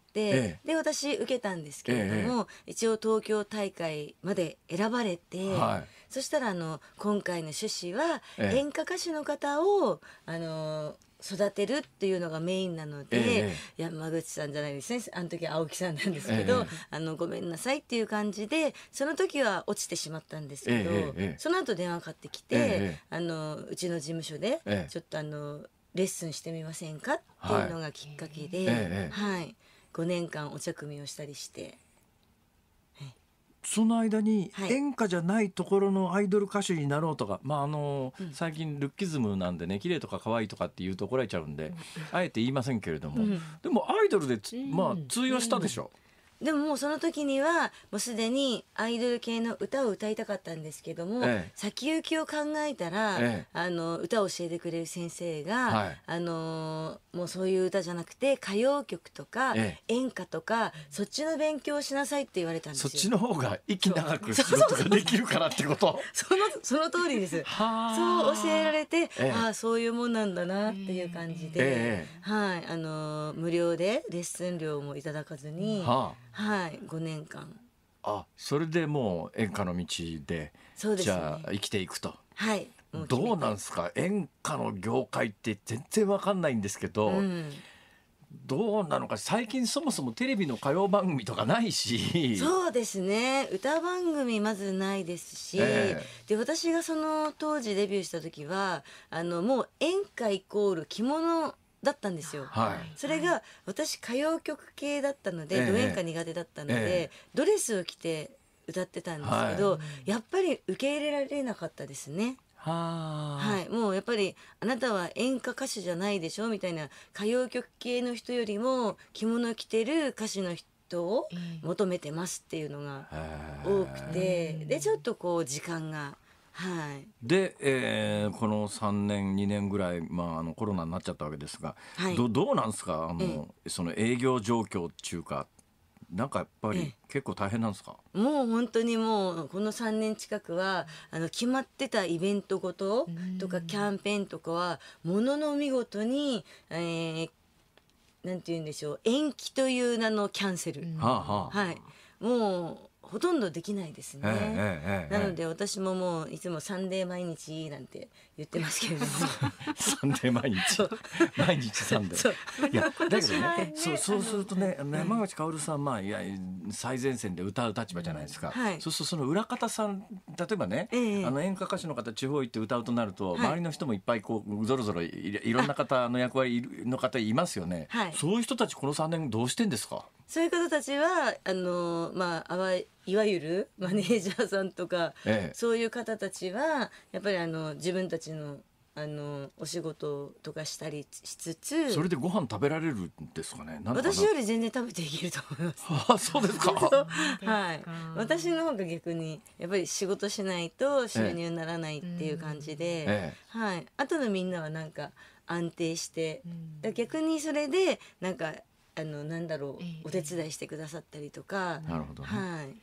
で私受けたんですけれども、一応東京大会まで選ばれて、はいそしたらあの今回の趣旨は演歌歌手の方を、あの育てるっていうのがメインなので、山口さんじゃないですねあの時青木さんなんですけど、あのごめんなさいっていう感じでその時は落ちてしまったんですけど、その後電話かかってきて、あのうちの事務所でちょっとあのレッスンしてみませんかっていうのがきっかけで、はい、5年間お茶組をしたりして。その間に演歌じゃないところのアイドル歌手になろうとか、はい、まああの最近ルッキズムなんでね綺麗とか可愛いとかって言うと怒られちゃうんで、あえて言いませんけれども、うん、でもアイドルでまあ通用したでしょ。うんうんでももうその時にはもうすでにアイドル系の歌を歌いたかったんですけども、ええ、先行きを考えたら、え、あの歌を教えてくれる先生が、はい、あのもうそういう歌じゃなくて歌謡曲とか、演歌とかそっちの勉強をしなさいって言われたんですよそっちの方が息長く仕事ができるからってこと そのその通りですそう教えられて、ああそういうもんなんだなっていう感じで、はいあの無料でレッスン料もいただかずに。はあはい5年間あそれでもう演歌の道でそうです、ね、じゃあ生きていくとはいどうなんですか演歌の業界って全然わかんないんですけど、うん、どうなのか最近そもそもテレビの歌謡番組とかないしそうですね歌番組まずないですし、えー、で私がその当時デビューした時はあのもう演歌イコール着物だったんですよ、はい、それが私歌謡曲系だったので、ど演歌苦手だったので、えー、ドレスを着て歌ってたんですけど、はい、やっぱり受け入れられなかったですね。ははい、もうやっぱりあなたは演歌歌手じゃないでしょみたいな歌謡曲系の人よりも着物着てる歌手の人を求めてますっていうのが多くて、でちょっとこう時間が。はい、で、えー、この3年2年ぐらい、まあ、あのコロナになっちゃったわけですが、はい、どどうなんですかあの、その営業状況ってうかなんかやっぱり結構大変なんですか、ええ、もう本当にもうこの3年近くはあの決まってたイベントごととかキャンペーンとかはものの見事に、えー、なんて言うんでしょう延期という名のキャンセル、はあはあ、はい、もうほとんどできないですね、えええ、なので私ももういつも「サンデー毎日」なんて言ってますけれども サンデー毎日毎日サンデーいやだけどねそうそうするとね山口薫さんまあいや最前線で歌う立場じゃないですか、はい、そうするとその裏方さん例えばね、あの演歌歌手の方地方行って歌うとなると、はい、周りの人もいっぱいこうぞろぞろいろんな方の役割の方いますよね、はい、そういう人たちこの3年どうしてんですかそういう方たちはあの、まあ、あわいわゆるマネージャーさんとか、ええ、そういう方たちはやっぱりあの自分たちのあのお仕事とかしたりしつつそれでご飯食べられるんですかね私より全然食べていけると思います、あそうですか はい私の方が逆にやっぱり仕事しないと収入ならないっていう感じで、ええ、はいあとのみんなはなんか安定して、逆にそれでなんかあのなんだろう、えー、お手伝いしてくださったりとか、なるほど、ね、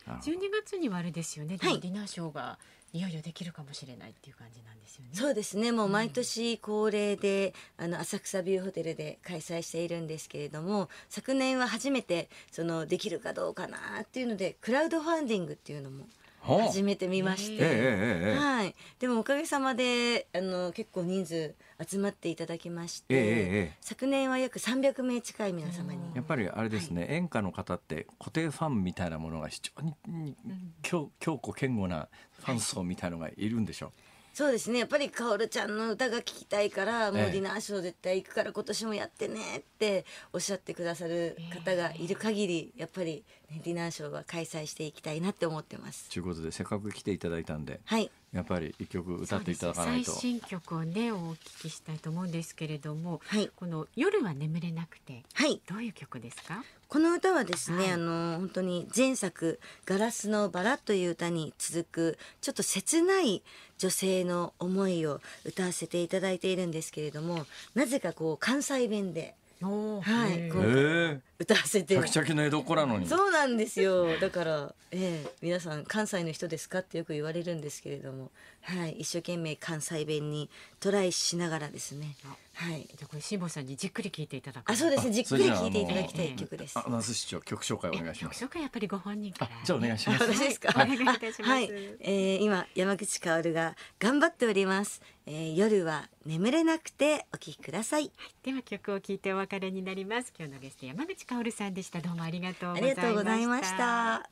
はい。十二月にはあれですよね、はい、ディナーショーがいよいよできるかもしれないっていう感じなんですよね。そうですね、もう毎年恒例で、うん、あの浅草ビューホテルで開催しているんですけれども、昨年は初めてそのできるかどうかなっていうのでクラウドファンディングっていうのも。初めて見まして、はい、でもおかげさまであの結構人数集まっていただきまして、ええ昨年は約300名近い皆様にやっぱりあれですね、はい、演歌の方って固定ファンみたいなものが非常に強強固堅固なファン層みたいのがいるんでしょう、はいそうですねやっぱり薫ちゃんの歌が聴きたいからもうディナーショー絶対行くから今年もやってねっておっしゃってくださる方がいる限りやっぱりディナーショーは開催していきたいなって思ってます。ということでせっかく来ていただいたんで、はい、やっぱり一曲歌っていただかないと、最新曲をねお聞きしたいと思うんですけれども、はい、この夜は眠れなくて、はい、どういう曲ですか？この歌はですね、はい、あの本当に前作ガラスのバラという歌に続くちょっと切ない女性の思いを歌わせていただいているんですけれども、なぜかこう関西弁で。はい、歌わせて。チャキの江戸っ子なのに。そうなんですよ。だから、ええー、皆さん関西の人ですかってよく言われるんですけれども、はい、一生懸命関西弁にトライしながらですね。はい、じゃこれ辛坊さんにじっくり聞いていただく。あ、そうですね、じっくり聞いていただきたい曲です。あ、那須市長、曲紹介お願いします。曲紹介やっぱりご本人から。じゃお願いします。私ですか。はい、はい、えー、今山口薫が頑張っております。えー、夜は眠れなくてお聴きください、はい、では曲を聴いてお別れになります今日のゲスト山口薫さんでしたどうもありがとうありがとうございました